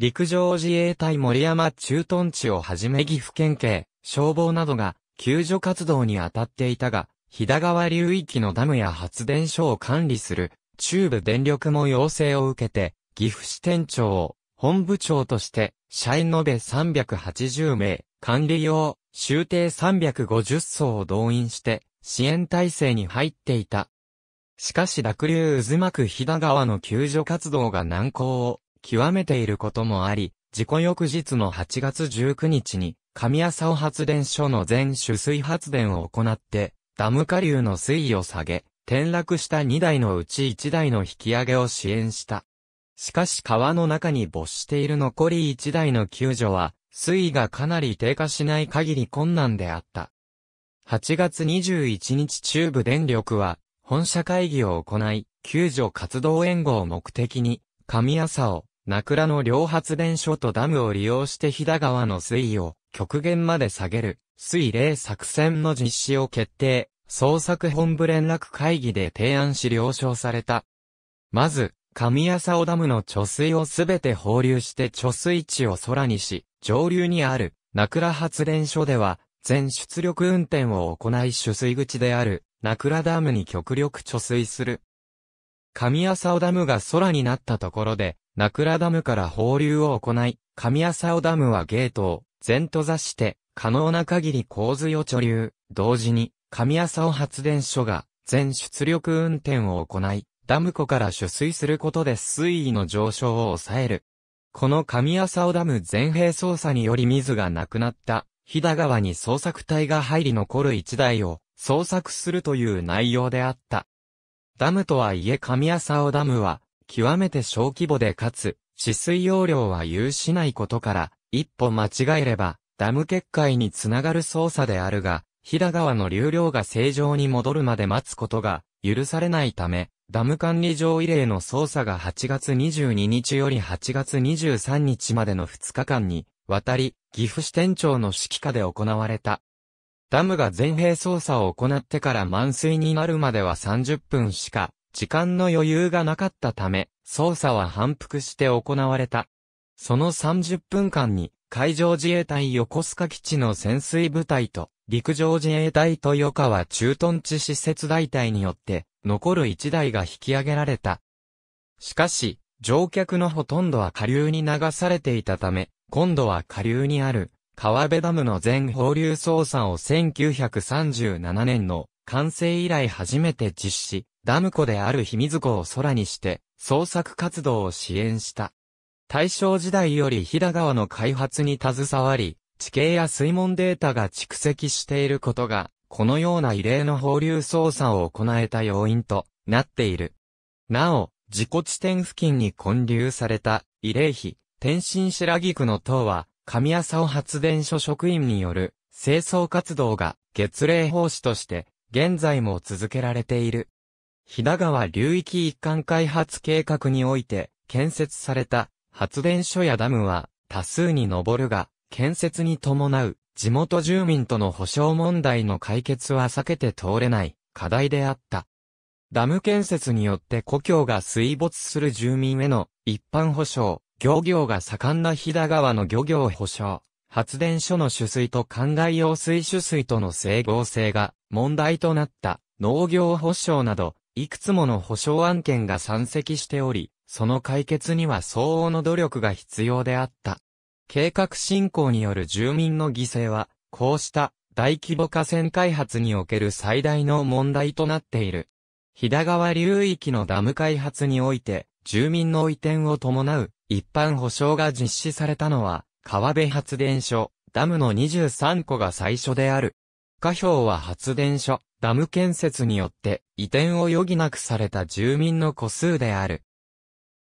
陸上自衛隊森山駐屯地をはじめ岐阜県警、消防などが、救助活動に当たっていたが、日田川流域のダムや発電所を管理する、中部電力も要請を受けて、岐阜支店長を本部長として、社員延べ380名、管理用、集定350層を動員して、支援体制に入っていた。しかし濁流渦巻く飛騨川の救助活動が難航を極めていることもあり、事故翌日の8月19日に、上浅尾発電所の全取水発電を行って、ダム下流の水位を下げ、転落した2台のうち1台の引き上げを支援した。しかし川の中に没している残り1台の救助は、水位がかなり低下しない限り困難であった。8月21日中部電力は、本社会議を行い、救助活動援護を目的に、上朝を、名倉の両発電所とダムを利用して飛騨川の水位を極限まで下げる、水冷作戦の実施を決定、捜索本部連絡会議で提案し了承された。まず、上安尾ダムの貯水をすべて放流して貯水池を空にし、上流にある、名倉発電所では、全出力運転を行い取水口である、名倉ダムに極力貯水する。上浅尾ダムが空になったところで、名倉ダムから放流を行い、上浅尾ダムはゲートを、全閉ざして、可能な限り洪水を貯留、同時に、上浅尾発電所が、全出力運転を行い、ダム湖から取水することで水位の上昇を抑える。この上浅尾ダム全閉操作により水がなくなった、飛騨川に捜索隊が入り残る一台を捜索するという内容であった。ダムとはいえ上浅尾ダムは、極めて小規模でかつ、治水容量は有しないことから、一歩間違えれば、ダム決壊につながる操作であるが、飛騨川の流量が正常に戻るまで待つことが許されないため、ダム管理上異例の捜査が8月22日より8月23日までの2日間に、渡り、岐阜支店長の指揮下で行われた。ダムが全兵操作を行ってから満水になるまでは30分しか、時間の余裕がなかったため、操作は反復して行われた。その30分間に、海上自衛隊横須賀基地の潜水部隊と、陸上自衛隊豊川駐屯地施設大隊によって、残る1台が引き上げられた。しかし、乗客のほとんどは下流に流されていたため、今度は下流にある、川辺ダムの全放流操作を1937年の完成以来初めて実施、ダム湖である秘密湖を空にして、捜索活動を支援した。大正時代より飛騨川の開発に携わり、地形や水門データが蓄積していることがこのような異例の放流操作を行えた要因となっている。なお、自己地点付近に混流された慰霊碑、天津白菊区の塔は、神浅尾発電所職員による清掃活動が月例奉仕として現在も続けられている。飛騨川流域一貫開発計画において建設された発電所やダムは多数に上るが建設に伴う地元住民との保障問題の解決は避けて通れない課題であった。ダム建設によって故郷が水没する住民への一般保障、漁業が盛んな飛騨川の漁業保障、発電所の取水と灌漑用水取水との整合性が問題となった農業保障など、いくつもの保障案件が山積しており、その解決には相応の努力が必要であった。計画進行による住民の犠牲は、こうした大規模河川開発における最大の問題となっている。日田川流域のダム開発において、住民の移転を伴う一般保障が実施されたのは、川辺発電所、ダムの23個が最初である。下表は発電所、ダム建設によって移転を余儀なくされた住民の個数である。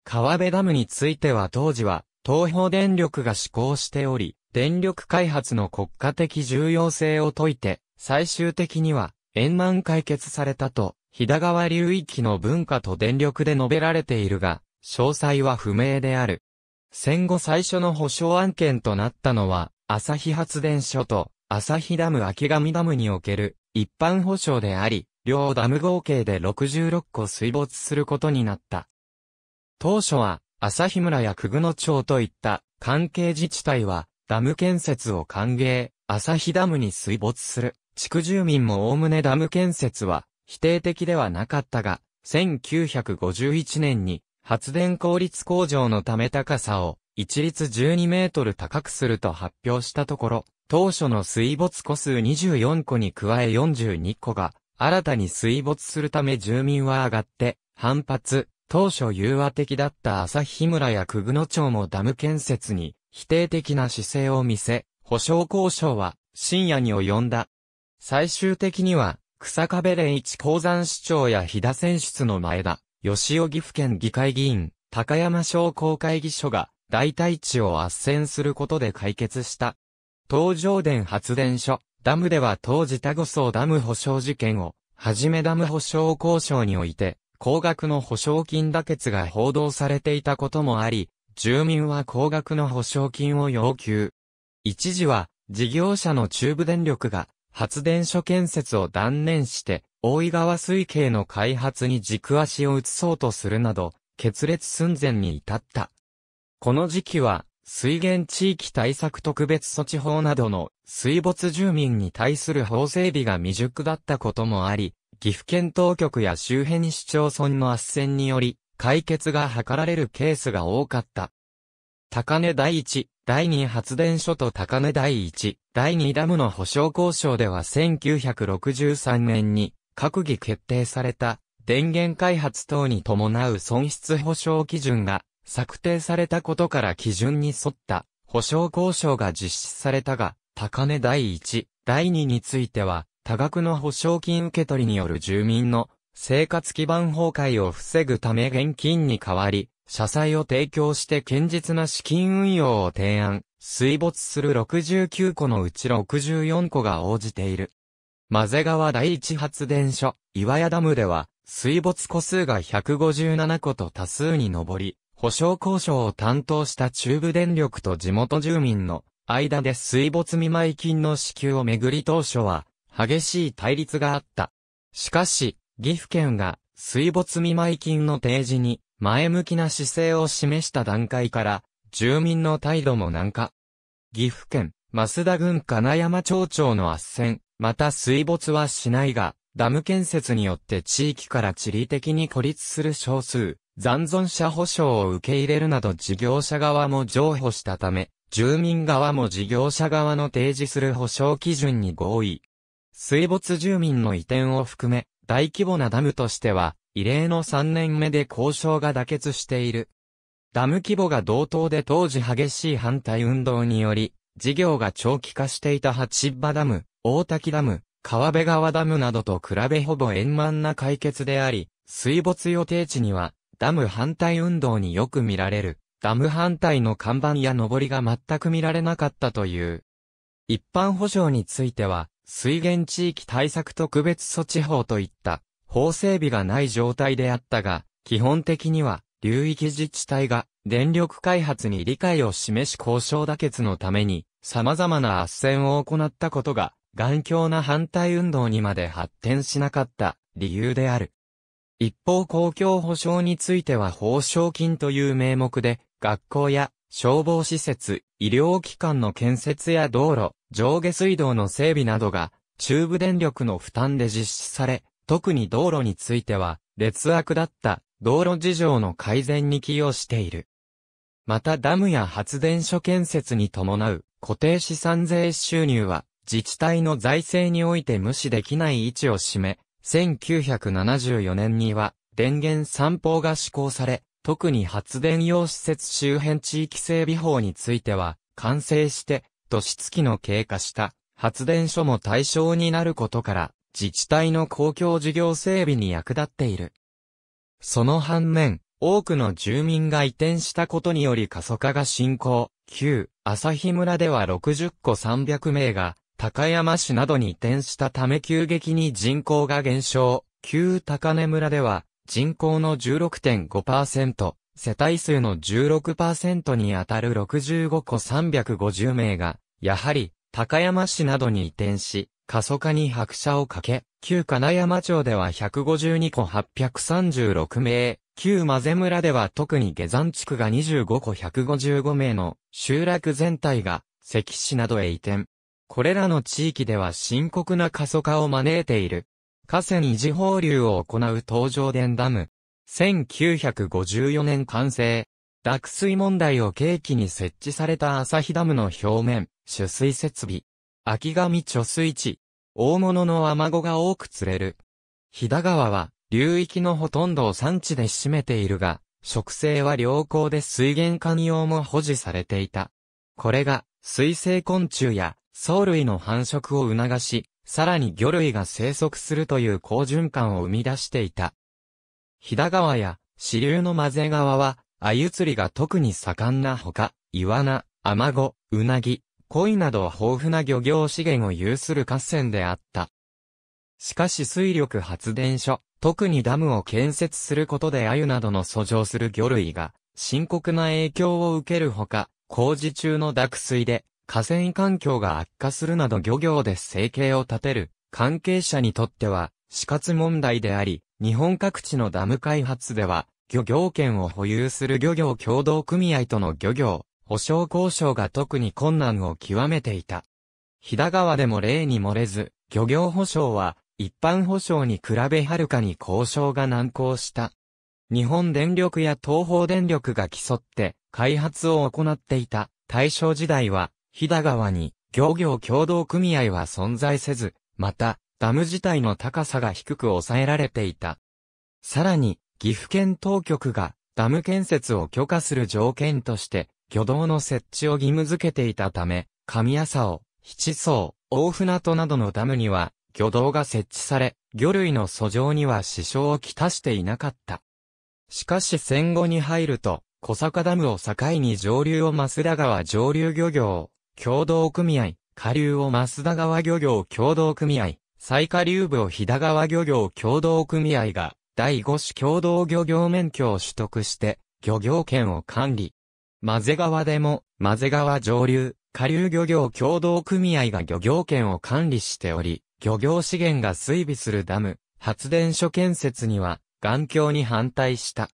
川辺ダムについては当時は東方電力が施行しており、電力開発の国家的重要性を説いて、最終的には、円満解決されたと、日田川流域の文化と電力で述べられているが、詳細は不明である。戦後最初の保証案件となったのは、日発電所と、日ダム秋上ダムにおける一般保証であり、両ダム合計で66個水没することになった。当初は、朝日村や久久野町といった関係自治体は、ダム建設を歓迎、朝日ダムに水没する。地区住民も概ねダム建設は否定的ではなかったが、1951年に発電効率向上のため高さを一律12メートル高くすると発表したところ、当初の水没個数24個に加え42個が新たに水没するため住民は上がって反発、当初融和的だった日村や久久野町もダム建設に否定的な姿勢を見せ、保証交渉は深夜に及んだ。最終的には、草壁連一鉱山市長や飛騨選出の前田、吉尾岐阜県議会議員、高山商工会議所が、代替地を圧旋することで解決した。東上電発電所、ダムでは当時田ソ層ダム保証事件を、はじめダム保証交渉において、高額の保証金妥結が報道されていたこともあり、住民は高額の保証金を要求。一時は、事業者の中部電力が、発電所建設を断念して、大井川水系の開発に軸足を移そうとするなど、決裂寸前に至った。この時期は、水源地域対策特別措置法などの水没住民に対する法整備が未熟だったこともあり、岐阜県当局や周辺市町村の圧旋により、解決が図られるケースが多かった。高根第一、第二発電所と高根第一、第二ダムの保証交渉では1963年に閣議決定された電源開発等に伴う損失保証基準が策定されたことから基準に沿った保証交渉が実施されたが、高根第一、第二については多額の保証金受け取りによる住民の生活基盤崩壊を防ぐため現金に代わり、社債を提供して堅実な資金運用を提案、水没する69個のうち64個が応じている。マゼ川第一発電所、岩屋ダムでは、水没個数が157個と多数に上り、保証交渉を担当した中部電力と地元住民の間で水没見舞い金の支給をめぐり当初は、激しい対立があった。しかし、岐阜県が水没見舞金の提示に前向きな姿勢を示した段階から、住民の態度も軟化。岐阜県、増田郡金山町長の斡旋、また水没はしないが、ダム建設によって地域から地理的に孤立する少数、残存者保障を受け入れるなど事業者側も譲歩したため、住民側も事業者側の提示する保障基準に合意。水没住民の移転を含め、大規模なダムとしては、異例の3年目で交渉が妥結している。ダム規模が同等で当時激しい反対運動により、事業が長期化していた八葉ダム、大滝ダム、川辺川ダムなどと比べほぼ円満な解決であり、水没予定地には、ダム反対運動によく見られる、ダム反対の看板や上りが全く見られなかったという。一般保障については、水源地域対策特別措置法といった法整備がない状態であったが、基本的には流域自治体が電力開発に理解を示し交渉妥結のために様々な斡旋を行ったことが、頑強な反対運動にまで発展しなかった理由である。一方公共保障については報奨金という名目で、学校や消防施設、医療機関の建設や道路、上下水道の整備などが、中部電力の負担で実施され、特に道路については、劣悪だった道路事情の改善に寄与している。またダムや発電所建設に伴う固定資産税収入は自治体の財政において無視できない位置を占め、1974年には電源三法が施行され、特に発電用施設周辺地域整備法については、完成して、都市付きの経過した発電所も対象になることから、自治体の公共事業整備に役立っている。その反面、多くの住民が移転したことにより過疎化が進行、旧朝日村では60個300名が、高山市などに移転したため急激に人口が減少、旧高根村では人口の16.5%、世帯数の16%にあたる65個350名が、やはり、高山市などに移転し、過疎化に拍車をかけ、旧金山町では152個836名、旧混ぜ村では特に下山地区が25個155名の集落全体が関市などへ移転。これらの地域では深刻な過疎化を招いている。河川維持放流を行う東上電ダム。1954年完成。濁水問題を契機に設置された朝日ダムの表面、取水設備。秋上貯水池。大物のアマゴが多く釣れる。飛騨川は、流域のほとんどを産地で占めているが、植生は良好で水源管用も保持されていた。これが、水生昆虫や藻類の繁殖を促し、さらに魚類が生息するという好循環を生み出していた。飛騨川や支流の混ぜ川は、鮎釣りが特に盛んなほか、イワナ、アマゴ、ウナギ、コイなど豊富な漁業資源を有する河川であった。しかし水力発電所、特にダムを建設することで鮎などの遡上する魚類が深刻な影響を受けるほか、工事中の濁水で河川環境が悪化するなど漁業で生計を立てる関係者にとっては死活問題であり、日本各地のダム開発では漁業権を保有する漁業協同組合との漁業、保障交渉が特に困難を極めていた。飛騨川でも例に漏れず、漁業保障は一般保障に比べはるかに交渉が難航した。日本電力や東方電力が競って開発を行っていた大正時代は飛騨川に漁業協同組合は存在せず、また、ダム自体の高さが低く抑えられていた。さらに、岐阜県当局がダム建設を許可する条件として、漁道の設置を義務付けていたため、上朝を、七層、大船渡などのダムには、漁道が設置され、魚類の遡上には支障をきたしていなかった。しかし戦後に入ると、小坂ダムを境に上流を増田川上流漁業を協同組合、下流を増田川漁業協同組合、最下流部を飛騨川漁業協同組合が、第5種共同漁業免許を取得して、漁業権を管理。混ぜ川でも、混ぜ川上流、下流漁業協同組合が漁業権を管理しており、漁業資源が水備するダム、発電所建設には、眼鏡に反対した。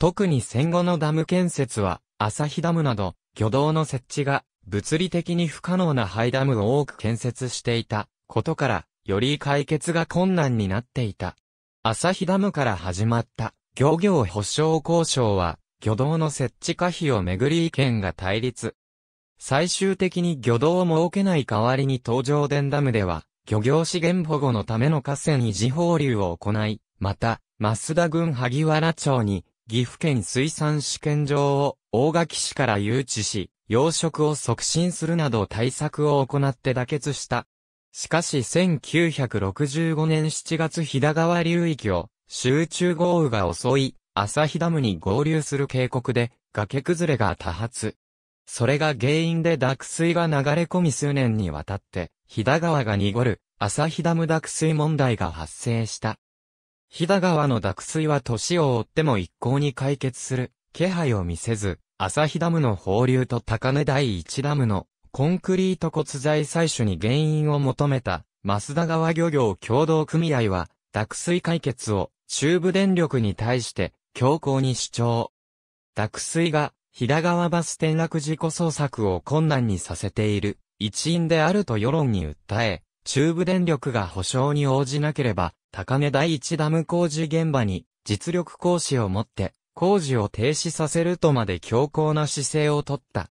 特に戦後のダム建設は、朝日ダムなど、漁道の設置が物理的に不可能なハイダムを多く建設していたことから、より解決が困難になっていた。日ダムから始まった漁業保障交渉は、漁道の設置可否をめぐり意見が対立。最終的に漁道を設けない代わりに東上電ダムでは、漁業資源保護のための河川維持放流を行い、また、増田郡萩原町に、岐阜県水産試験場を大垣市から誘致し、養殖を促進するなど対策を行って妥結した。しかし1965年7月飛騨川流域を集中豪雨が襲い、日ダムに合流する渓谷で崖崩れが多発。それが原因で濁水が流れ込み数年にわたって、飛騨川が濁る、日ダム濁水問題が発生した。飛騨川の濁水は年を追っても一向に解決する気配を見せず、朝日ダムの放流と高根第一ダムのコンクリート骨材採取に原因を求めた、増田川漁業協同組合は、濁水解決を中部電力に対して強硬に主張。濁水が、日田川バス転落事故捜索を困難にさせている一因であると世論に訴え、中部電力が保証に応じなければ、高根第一ダム工事現場に実力行使をもって工事を停止させるとまで強硬な姿勢をとった。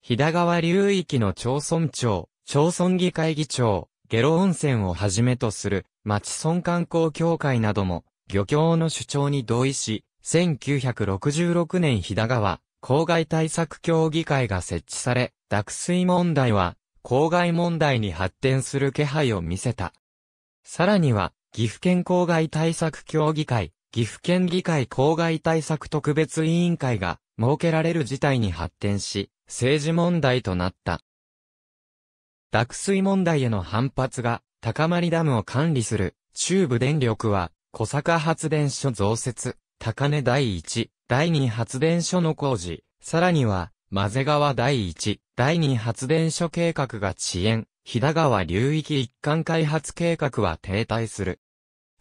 日田川流域の町村長、町村議会議長、下呂温泉をはじめとする町村観光協会なども漁協の主張に同意し、1966年日田川公害対策協議会が設置され、濁水問題は公害問題に発展する気配を見せた。さらには、岐阜県公害対策協議会、岐阜県議会公害対策特別委員会が設けられる事態に発展し、政治問題となった。濁水問題への反発が高まりダムを管理する中部電力は小坂発電所増設、高根第一、第二発電所の工事、さらには、混ぜ川第一、第二発電所計画が遅延、飛騨川流域一貫開発計画は停滞する。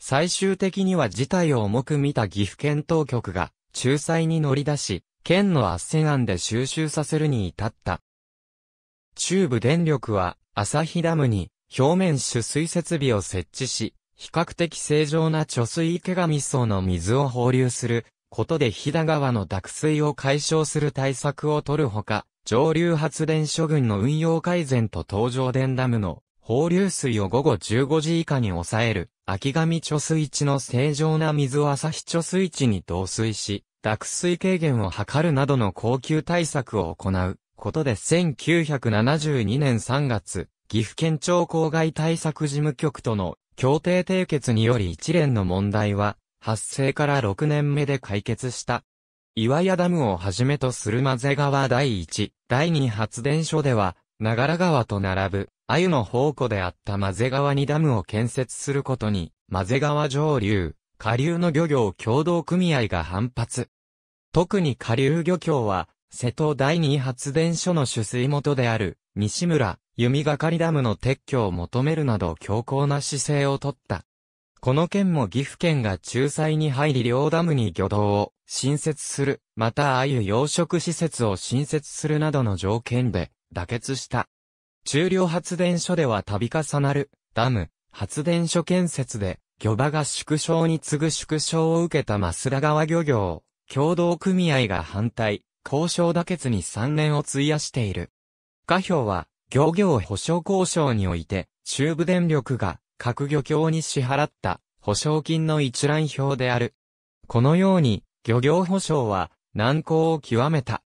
最終的には事態を重く見た岐阜県当局が、仲裁に乗り出し、県の斡旋案で収集させるに至った。中部電力は、朝日ダムに、表面取水設備を設置し、比較的正常な貯水池上層の水を放流する、ことで飛騨川の濁水を解消する対策を取るほか、上流発電所群の運用改善と登場電ダムの放流水を午後15時以下に抑える、秋上貯水池の正常な水を朝日貯水池に導水し、濁水軽減を図るなどの恒久対策を行うことで1972年3月、岐阜県庁郊外対策事務局との協定締結により一連の問題は、発生から6年目で解決した。岩屋ダムをはじめとする混ぜ川第1、第2発電所では、長良川と並ぶ、鮎の宝庫であった混ぜ川にダムを建設することに、混ぜ川上流、下流の漁業協同組合が反発。特に下流漁協は、瀬戸第二発電所の取水元である、西村、弓がかりダムの撤去を求めるなど強硬な姿勢をとった。この件も岐阜県が仲裁に入り両ダムに漁道を新設する、またあ養殖施設を新設するなどの条件で、妥結した。中量発電所では度重なる、ダム、発電所建設で、漁場が縮小に次ぐ縮小を受けた増田川漁業、共同組合が反対、交渉妥結に3年を費やしている。下表は、漁業保障交渉において、中部電力が各漁協に支払った保証金の一覧表である。このように、漁業保障は難航を極めた。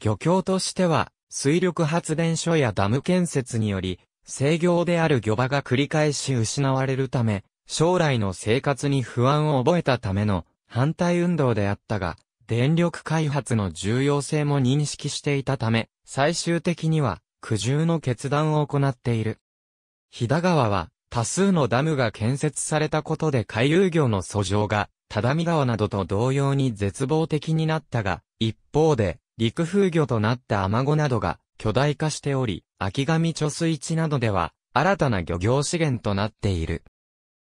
漁協としては、水力発電所やダム建設により、制御である漁場が繰り返し失われるため、将来の生活に不安を覚えたための反対運動であったが、電力開発の重要性も認識していたため、最終的には苦渋の決断を行っている。飛騨川は多数のダムが建設されたことで海遊魚の遡上が、只見川などと同様に絶望的になったが、一方で、陸風魚となったアマゴなどが巨大化しており、秋上貯水池などでは新たな漁業資源となっている。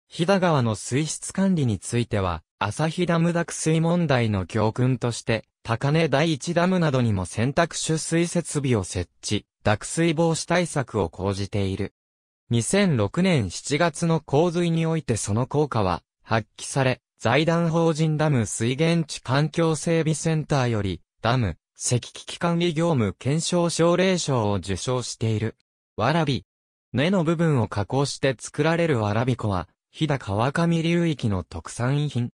日田川の水質管理については、朝日ダム濁水問題の教訓として、高根第一ダムなどにも選択取水設備を設置、濁水防止対策を講じている。2006年7月の洪水においてその効果は発揮され、財団法人ダム水源地環境整備センターより、ダム、石器機管理業務検証奨励賞を受賞している。わらび。根の部分を加工して作られるわらび粉は、日田川上流域の特産品。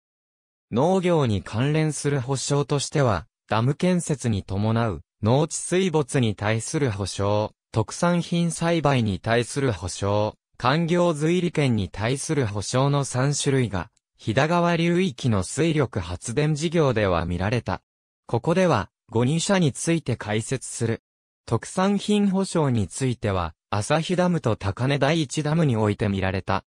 農業に関連する保障としては、ダム建設に伴う、農地水没に対する保障、特産品栽培に対する保障、官業随利権に対する保障の3種類が、日田川流域の水力発電事業では見られた。ここでは、五人社について解説する。特産品保証については、朝日ダムと高根第一ダムにおいて見られた。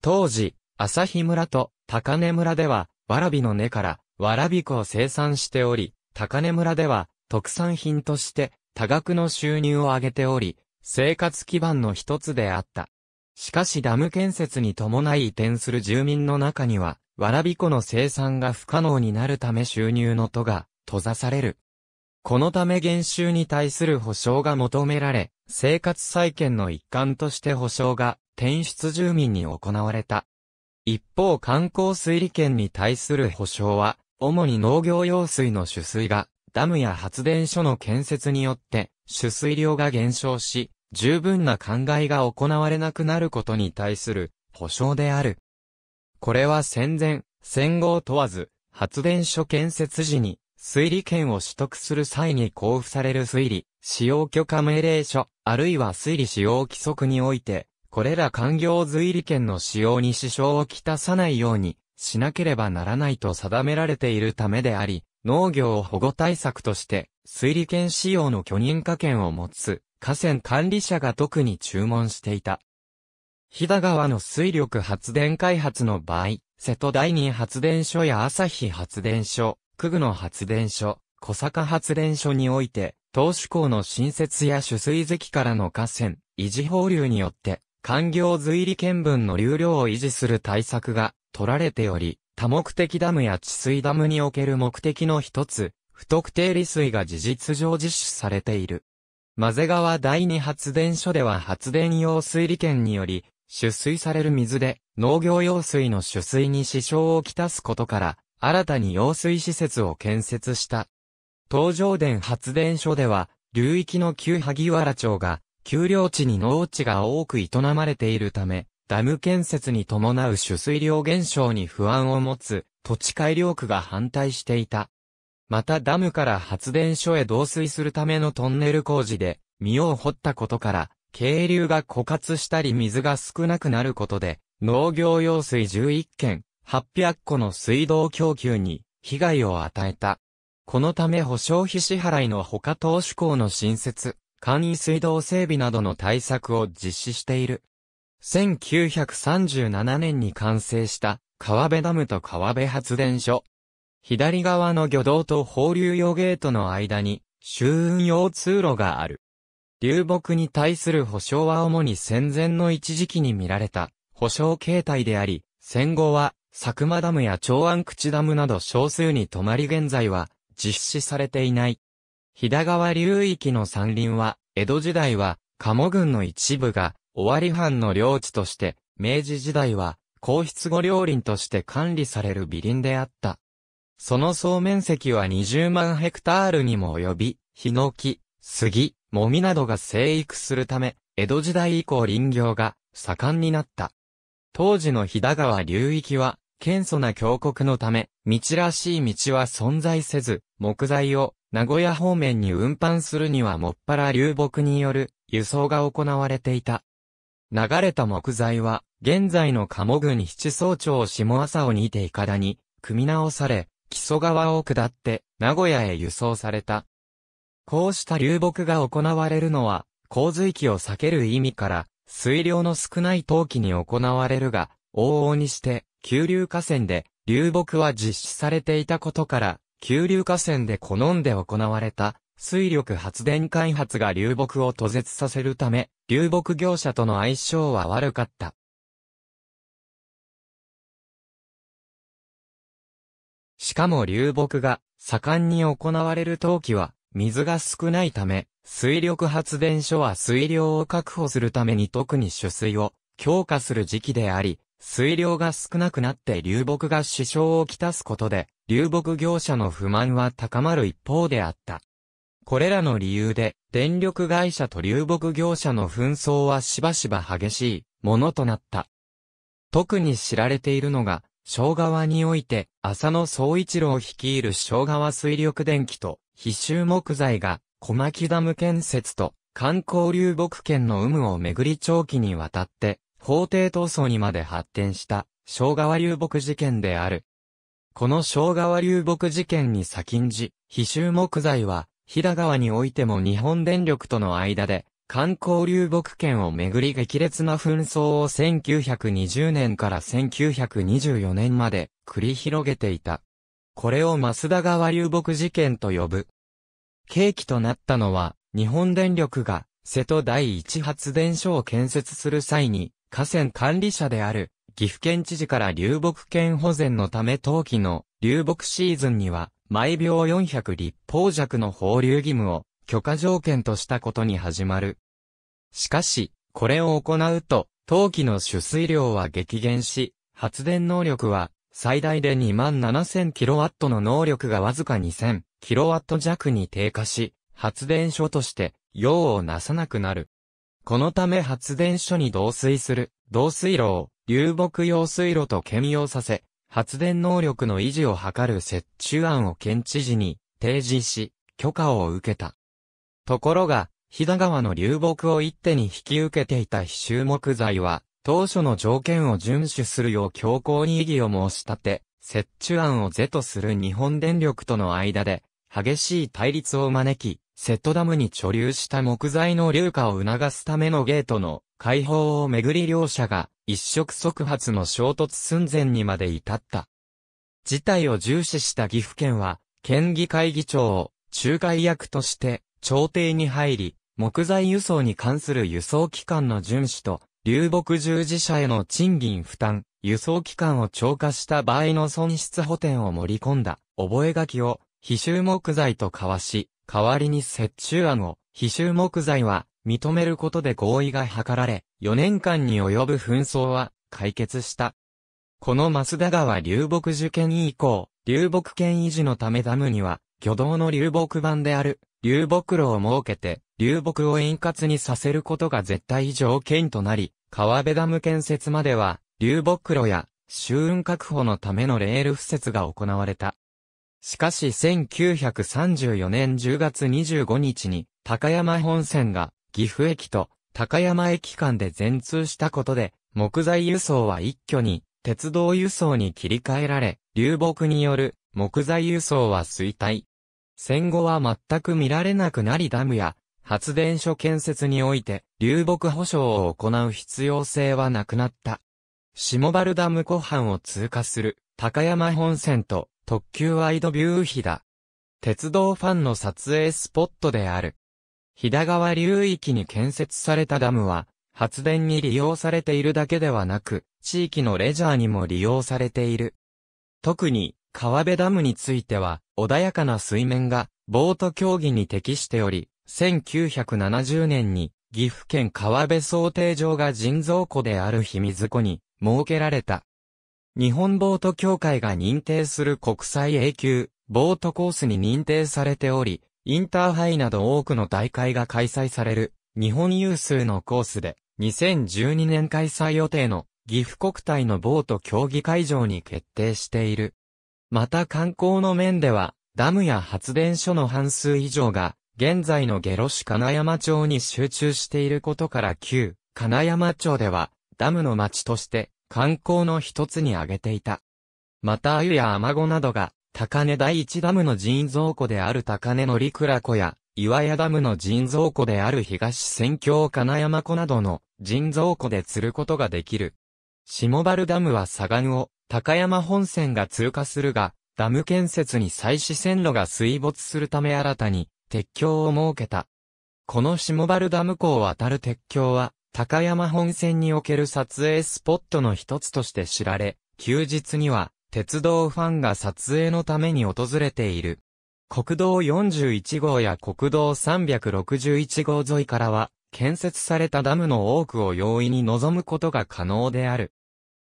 当時、朝日村と高根村では、わらびの根から、わらび粉を生産しており、高根村では、特産品として、多額の収入を上げており、生活基盤の一つであった。しかしダム建設に伴い移転する住民の中には、わらび粉の生産が不可能になるため収入の都が閉ざされるこのため減収に対する保障が求められ、生活再建の一環として保障が転出住民に行われた。一方観光水利権に対する保障は、主に農業用水の取水が、ダムや発電所の建設によって、取水量が減少し、十分な灌漑が行われなくなることに対する保障である。これは戦前、戦後を問わず、発電所建設時に推理権を取得する際に交付される推理、使用許可命令書、あるいは推理使用規則において、これら官業推理権の使用に支障をきたさないようにしなければならないと定められているためであり、農業保護対策として、推理権使用の許認可権を持つ河川管理者が特に注文していた。飛騨川の水力発電開発の場合、瀬戸第二発電所や朝日発電所、区グの発電所、小坂発電所において、投手港の新設や取水堰からの河川、維持放流によって、環境随理見分の流量を維持する対策が取られており、多目的ダムや治水ダムにおける目的の一つ、不特定利水が事実上実施されている。混ぜ川第二発電所では発電用水利権により、取水される水で農業用水の取水に支障をきたすことから、新たに用水施設を建設した。東上電発電所では、流域の旧萩原町が、丘陵地に農地が多く営まれているため、ダム建設に伴う取水量減少に不安を持つ、土地改良区が反対していた。またダムから発電所へ導水するためのトンネル工事で、身を掘ったことから、渓流が枯渇したり水が少なくなることで、農業用水11件、800個の水道供給に被害を与えた。このため保証費支払いのほか投資校の新設、簡易水道整備などの対策を実施している。1937年に完成した川辺ダムと川辺発電所。左側の漁道と放流用ゲートの間に、周運用通路がある。流木に対する保証は主に戦前の一時期に見られた保証形態であり、戦後は佐久間ダムや長安口ダムなど少数に泊まり現在は実施されていない。日田川流域の山林は、江戸時代は、鴨群の一部が、尾張藩の領地として、明治時代は、皇室御領林として管理される美林であった。その総面積は20万ヘクタールにも及び、ヒノキ、杉、もみなどが生育するため、江戸時代以降林業が盛んになった。当時の日田川流域は、謙素な峡谷のため、道らしい道は存在せず、木材を名古屋方面に運搬するにはもっぱら流木による輸送が行われていた。流れた木材は、現在の鴨郡七総町下朝をにていかだに、組み直され、木曽川を下って、名古屋へ輸送された。こうした流木が行われるのは、洪水期を避ける意味から、水量の少ない陶器に行われるが、往々にして、急流河川で流木は実施されていたことから、急流河川で好んで行われた水力発電開発が流木を途絶させるため、流木業者との相性は悪かった。しかも流木が盛んに行われる陶器は水が少ないため、水力発電所は水量を確保するために特に取水を強化する時期であり、水量が少なくなって流木が支障をきたすことで、流木業者の不満は高まる一方であった。これらの理由で、電力会社と流木業者の紛争はしばしば激しいものとなった。特に知られているのが、小川において、浅野総一郎率いる小川水力電気と、必修木材が、小牧ダム建設と、観光流木圏の有無をめぐり長期にわたって、法廷闘争にまで発展した、庄川流木事件である。この庄川流木事件に先んじ、非州木材は、日田川においても日本電力との間で、観光流木権をめぐり激烈な紛争を1920年から1924年まで繰り広げていた。これを増田川流木事件と呼ぶ。契機となったのは、日本電力が瀬戸第一発電所を建設する際に、河川管理者である岐阜県知事から流木県保全のため冬季の流木シーズンには毎秒400立方弱の放流義務を許可条件としたことに始まる。しかし、これを行うと、冬季の取水量は激減し、発電能力は最大で 27,000kW の能力がわずか 2000kW 弱に低下し、発電所として用をなさなくなる。このため発電所に導水する、導水路を流木用水路と兼用させ、発電能力の維持を図る設置案を県知事に提示し、許可を受けた。ところが、日田川の流木を一手に引き受けていた非収木材は、当初の条件を遵守するよう強硬に異議を申し立て、設置案を是とする日本電力との間で、激しい対立を招き、セットダムに貯留した木材の流化を促すためのゲートの開放をめぐり両者が一触即発の衝突寸前にまで至った。事態を重視した岐阜県は、県議会議長を仲介役として朝廷に入り、木材輸送に関する輸送機関の遵守と、流木従事者への賃金負担、輸送機関を超過した場合の損失補填を盛り込んだ、覚書を非臭木材と交わし、代わりに折衷案を、非臭木材は、認めることで合意が図られ、4年間に及ぶ紛争は、解決した。この増田川流木受験以降、流木権維持のためダムには、挙動の流木版である、流木炉を設けて、流木を円滑にさせることが絶対条件となり、川辺ダム建設までは、流木炉や、周運確保のためのレール敷設が行われた。しかし1934年10月25日に高山本線が岐阜駅と高山駅間で全通したことで木材輸送は一挙に鉄道輸送に切り替えられ流木による木材輸送は衰退。戦後は全く見られなくなりダムや発電所建設において流木保障を行う必要性はなくなった。下原ダム湖畔を通過する高山本線と特急ワイドビュー日だ。鉄道ファンの撮影スポットである。飛騨川流域に建設されたダムは、発電に利用されているだけではなく、地域のレジャーにも利用されている。特に、川辺ダムについては、穏やかな水面が、ボート競技に適しており、1970年に、岐阜県川辺想定場が人造湖である秘密湖に、設けられた。日本ボート協会が認定する国際 A 級、ボートコースに認定されており、インターハイなど多くの大会が開催される、日本有数のコースで、2012年開催予定の岐阜国体のボート競技会場に決定している。また観光の面では、ダムや発電所の半数以上が、現在の下呂市金山町に集中していることから旧、金山町では、ダムの町として、観光の一つに挙げていた。また鮎やアマゴなどが、高根第一ダムの人造湖である高根の陸倉湖や、岩屋ダムの人造湖である東仙境金山湖などの人造湖で釣ることができる。下原ダムは左岸を高山本線が通過するが、ダム建設に採取線路が水没するため新たに鉄橋を設けた。この下原ダム湖を渡る鉄橋は、高山本線における撮影スポットの一つとして知られ、休日には鉄道ファンが撮影のために訪れている。国道41号や国道361号沿いからは、建設されたダムの多くを容易に望むことが可能である。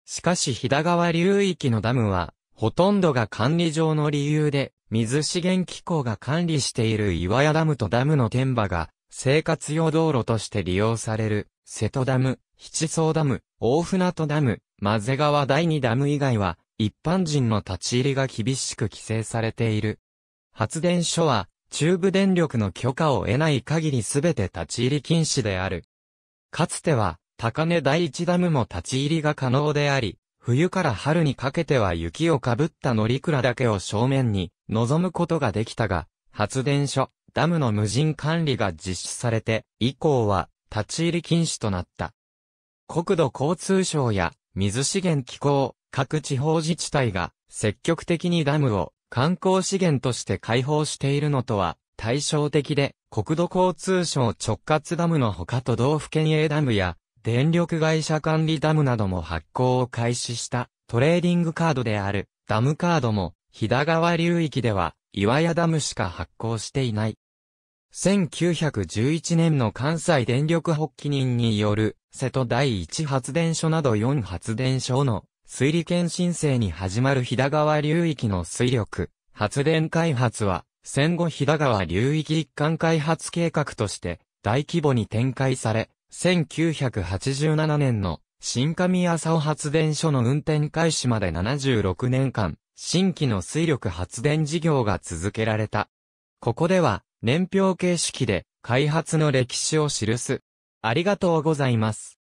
しかし日田川流域のダムは、ほとんどが管理上の理由で、水資源機構が管理している岩屋ダムとダムの天馬が生活用道路として利用される、瀬戸ダム、七層ダム、大船渡ダム、マゼ川第二ダム以外は、一般人の立ち入りが厳しく規制されている。発電所は、中部電力の許可を得ない限りすべて立ち入り禁止である。かつては、高根第一ダムも立ち入りが可能であり、冬から春にかけては雪をかぶった乗鞍だけを正面に、望むことができたが、発電所、ダムの無人管理が実施されて、以降は立ち入り禁止となった。国土交通省や水資源機構、各地方自治体が積極的にダムを観光資源として開放しているのとは対照的で、国土交通省直轄ダムの他都道府県営ダムや電力会社管理ダムなども発行を開始したトレーディングカードであるダムカードも、日田川流域では岩屋ダムしか発行していない。1911年の関西電力発起人による、瀬戸第一発電所など4発電所の水利権申請に始まる日田川流域の水力、発電開発は、戦後日田川流域一貫開発計画として大規模に展開され、1987年の新上浅尾発電所の運転開始まで76年間、新規の水力発電事業が続けられた。ここでは、年表形式で開発の歴史を記す。ありがとうございます。